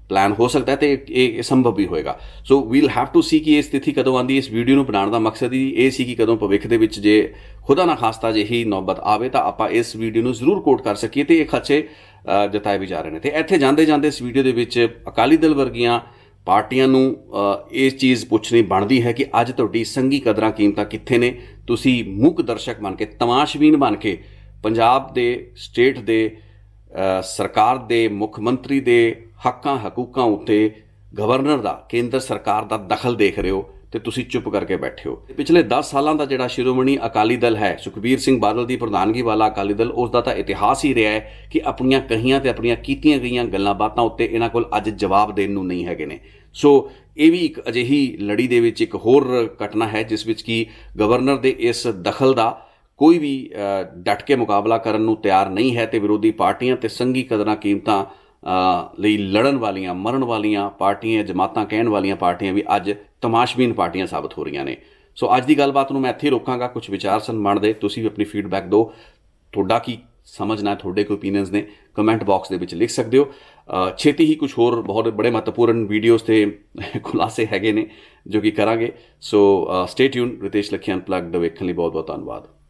ਪਲਾਨ ਹੋ ਸਕਦਾ ਤੇ ਇਹ ਸੰਭਵ ਵੀ ਹੋਏਗਾ so we'll have to see ਕਿ ਇਹ ਸਥਿਤੀ ਕਦੋਂ ਆਂਦੀ ਇਸ ਵੀਡੀਓ ਨੂੰ ਬਣਾਉਣ ਦਾ ਮਕਸਦ ਹੀ ਇਹ ਸੀ ਕਿ ਕਦੋਂ ਭਵਿੱਖ ਦੇ ਵਿੱਚ ਜੇ ਖੁਦਾ ਨਾ ਖਾਸਤਾ ਜਿਹੀ ਨੌਬਤ ਆਵੇ ਤਾਂ ਆਪਾਂ ਇਸ ਵੀਡੀਓ ਨੂੰ ਜ਼ਰੂਰ ਕੋਟ ਕਰ ਸਕੀਏ ਤੇ ਇਹ ਖਾਚੇ ਜਤਾਏ ਵੀ ਜਾ ਰਹੇ ਨੇ ਤੇ ਇੱਥੇ ਜਾਂਦੇ ਜਾਂਦੇ ਇਸ ਵੀਡੀਓ ਦੇ ਵਿੱਚ ਅਕਾਲੀ ਦਲ ਵਰਗੀਆਂ ਪਾਰਟੀਆਂ ਨੂੰ ਇਹ ਚੀਜ਼ ਪੁੱਛਣੀ ਬਣਦੀ ਹੈ ਕਿ ਅੱਜ ਤੁਹਾਡੀ ਸੰਗੀ ਕਦਰਾਂ ਕੀਮਤਾਂ ਕਿੱਥੇ ਨੇ ਤੁਸੀਂ ਮੁੱਖ ਦਰਸ਼ਕ ਬਣ ਕੇ ਤਮਾਸ਼ਬੀਨ ਬਣ ਕੇ ਪੰਜਾਬ ਦੇ ਸਟੇਟ ਦੇ ਸਰਕਾਰ ਦੇ ਮੁੱਖ ਮੰਤਰੀ ਦੇ ਹੱਕਾਂ ਹਕੂਕਾਂ ਉੱਤੇ ਗਵਰਨਰ ਦਾ ਕੇਂਦਰ ਸਰਕਾਰ ਦਾ ਦਖਲ ਦੇਖ ਰਹੇ ਹੋ ਤੇ ਤੁਸੀਂ ਚੁੱਪ ਕਰਕੇ ਬੈਠੇ ਹੋ ਪਿਛਲੇ 10 ਸਾਲਾਂ ਦਾ ਜਿਹੜਾ ਸ਼ਿਰੋਮਣੀ ਅਕਾਲੀ ਦਲ ਹੈ ਸੁਖਬੀਰ ਸਿੰਘ ਬਾਦਲ ਦੀ ਪ੍ਰਧਾਨਗੀ ਵਾਲਾ ਅਕਾਲੀ ਦਲ ਉਸ ਦਾ ਤਾਂ ਇਤਿਹਾਸ ਹੀ ਰਿਹਾ ਹੈ ਕਿ ਆਪਣੀਆਂ ਕਹੀਆਂ ਤੇ ਆਪਣੀਆਂ ਕੀਤੀਆਂ ਗਈਆਂ ਗੱਲਾਂ ਬਾਤਾਂ ਉੱਤੇ ਇਹਨਾਂ ਕੋਲ ਅੱਜ ਜਵਾਬ ਦੇਣ ਨੂੰ ਨਹੀਂ ਹੈਗੇ ਨੇ ਸੋ ਇਹ ਵੀ ਇੱਕ ਅਜਿਹੀ ਲੜੀ ਦੇ ਵਿੱਚ ਇੱਕ ਹੋਰ ਘਟਨਾ ਹੈ ਜਿਸ ਵਿੱਚ ਕਿ ਗਵਰਨਰ ਦੇ ਇਸ ਦਖਲ ਦਾ ਕੋਈ ਵੀ ਡਟ ਕੇ ਮੁਕਾਬਲਾ ਕਰਨ ਨੂੰ ਤਿਆਰ ਨਹੀਂ ਹੈ ਤੇ ਵਿਰੋਧੀ ਪਾਰਟੀਆਂ ਤੇ ਸੰਗੀ ਕਦਰਾਂ ਕੀਮਤਾਂ ਲਈ ਲੜਨ ਵਾਲੀਆਂ ਮਰਨ ਵਾਲੀਆਂ ਪਾਰਟੀਆਂ ਜਮਾਤਾਂ ਕਹਿਣ ਵਾਲੀਆਂ ਪਾਰਟੀਆਂ ਵੀ ਅੱਜ ਤਮਾਸ਼ਬੀਨ ਪਾਰਟੀਆਂ ਸਾਬਤ ਹੋ ਰਹੀਆਂ ਨੇ ਸੋ ਅੱਜ ਦੀ ਗੱਲਬਾਤ ਨੂੰ ਮੈਂ ਇੱਥੇ ਰੋਕਾਂਗਾ ਕੁਝ ਵਿਚਾਰ ਸਨਮਾਨ ਦੇ ਤੁਸੀਂ ਵੀ ਆਪਣੀ ਫੀਡਬੈਕ ਦਿਓ ਤੁਹਾਡਾ ਕੀ ਸਮਝਣਾ ਤੁਹਾਡੇ ਕੋਈ ਓਪੀਨੀਅਨਸ ਨੇ ਕਮੈਂਟ ਬਾਕਸ ਦੇ ਵਿੱਚ ਲਿਖ ਸਕਦੇ ਹੋ ਛੇਤੀ ਹੀ ਕੁਝ ਹੋਰ ਬਹੁਤ ਬੜੇ ਮਹੱਤਵਪੂਰਨ ਵੀਡੀਓਜ਼ ਤੇ ਖੁਲਾਸੇ ਹੈਗੇ ਨੇ ਜੋ ਕਿ ਕਰਾਂਗੇ ਸੋ ਸਟੇ ਟਿਊਨ ਰਿਤੇਸ਼ ਪਲੱਗ ਦੇ ਵੇਖਣ ਲਈ ਬਹੁਤ ਬਹੁਤ ਧੰਨਵਾਦ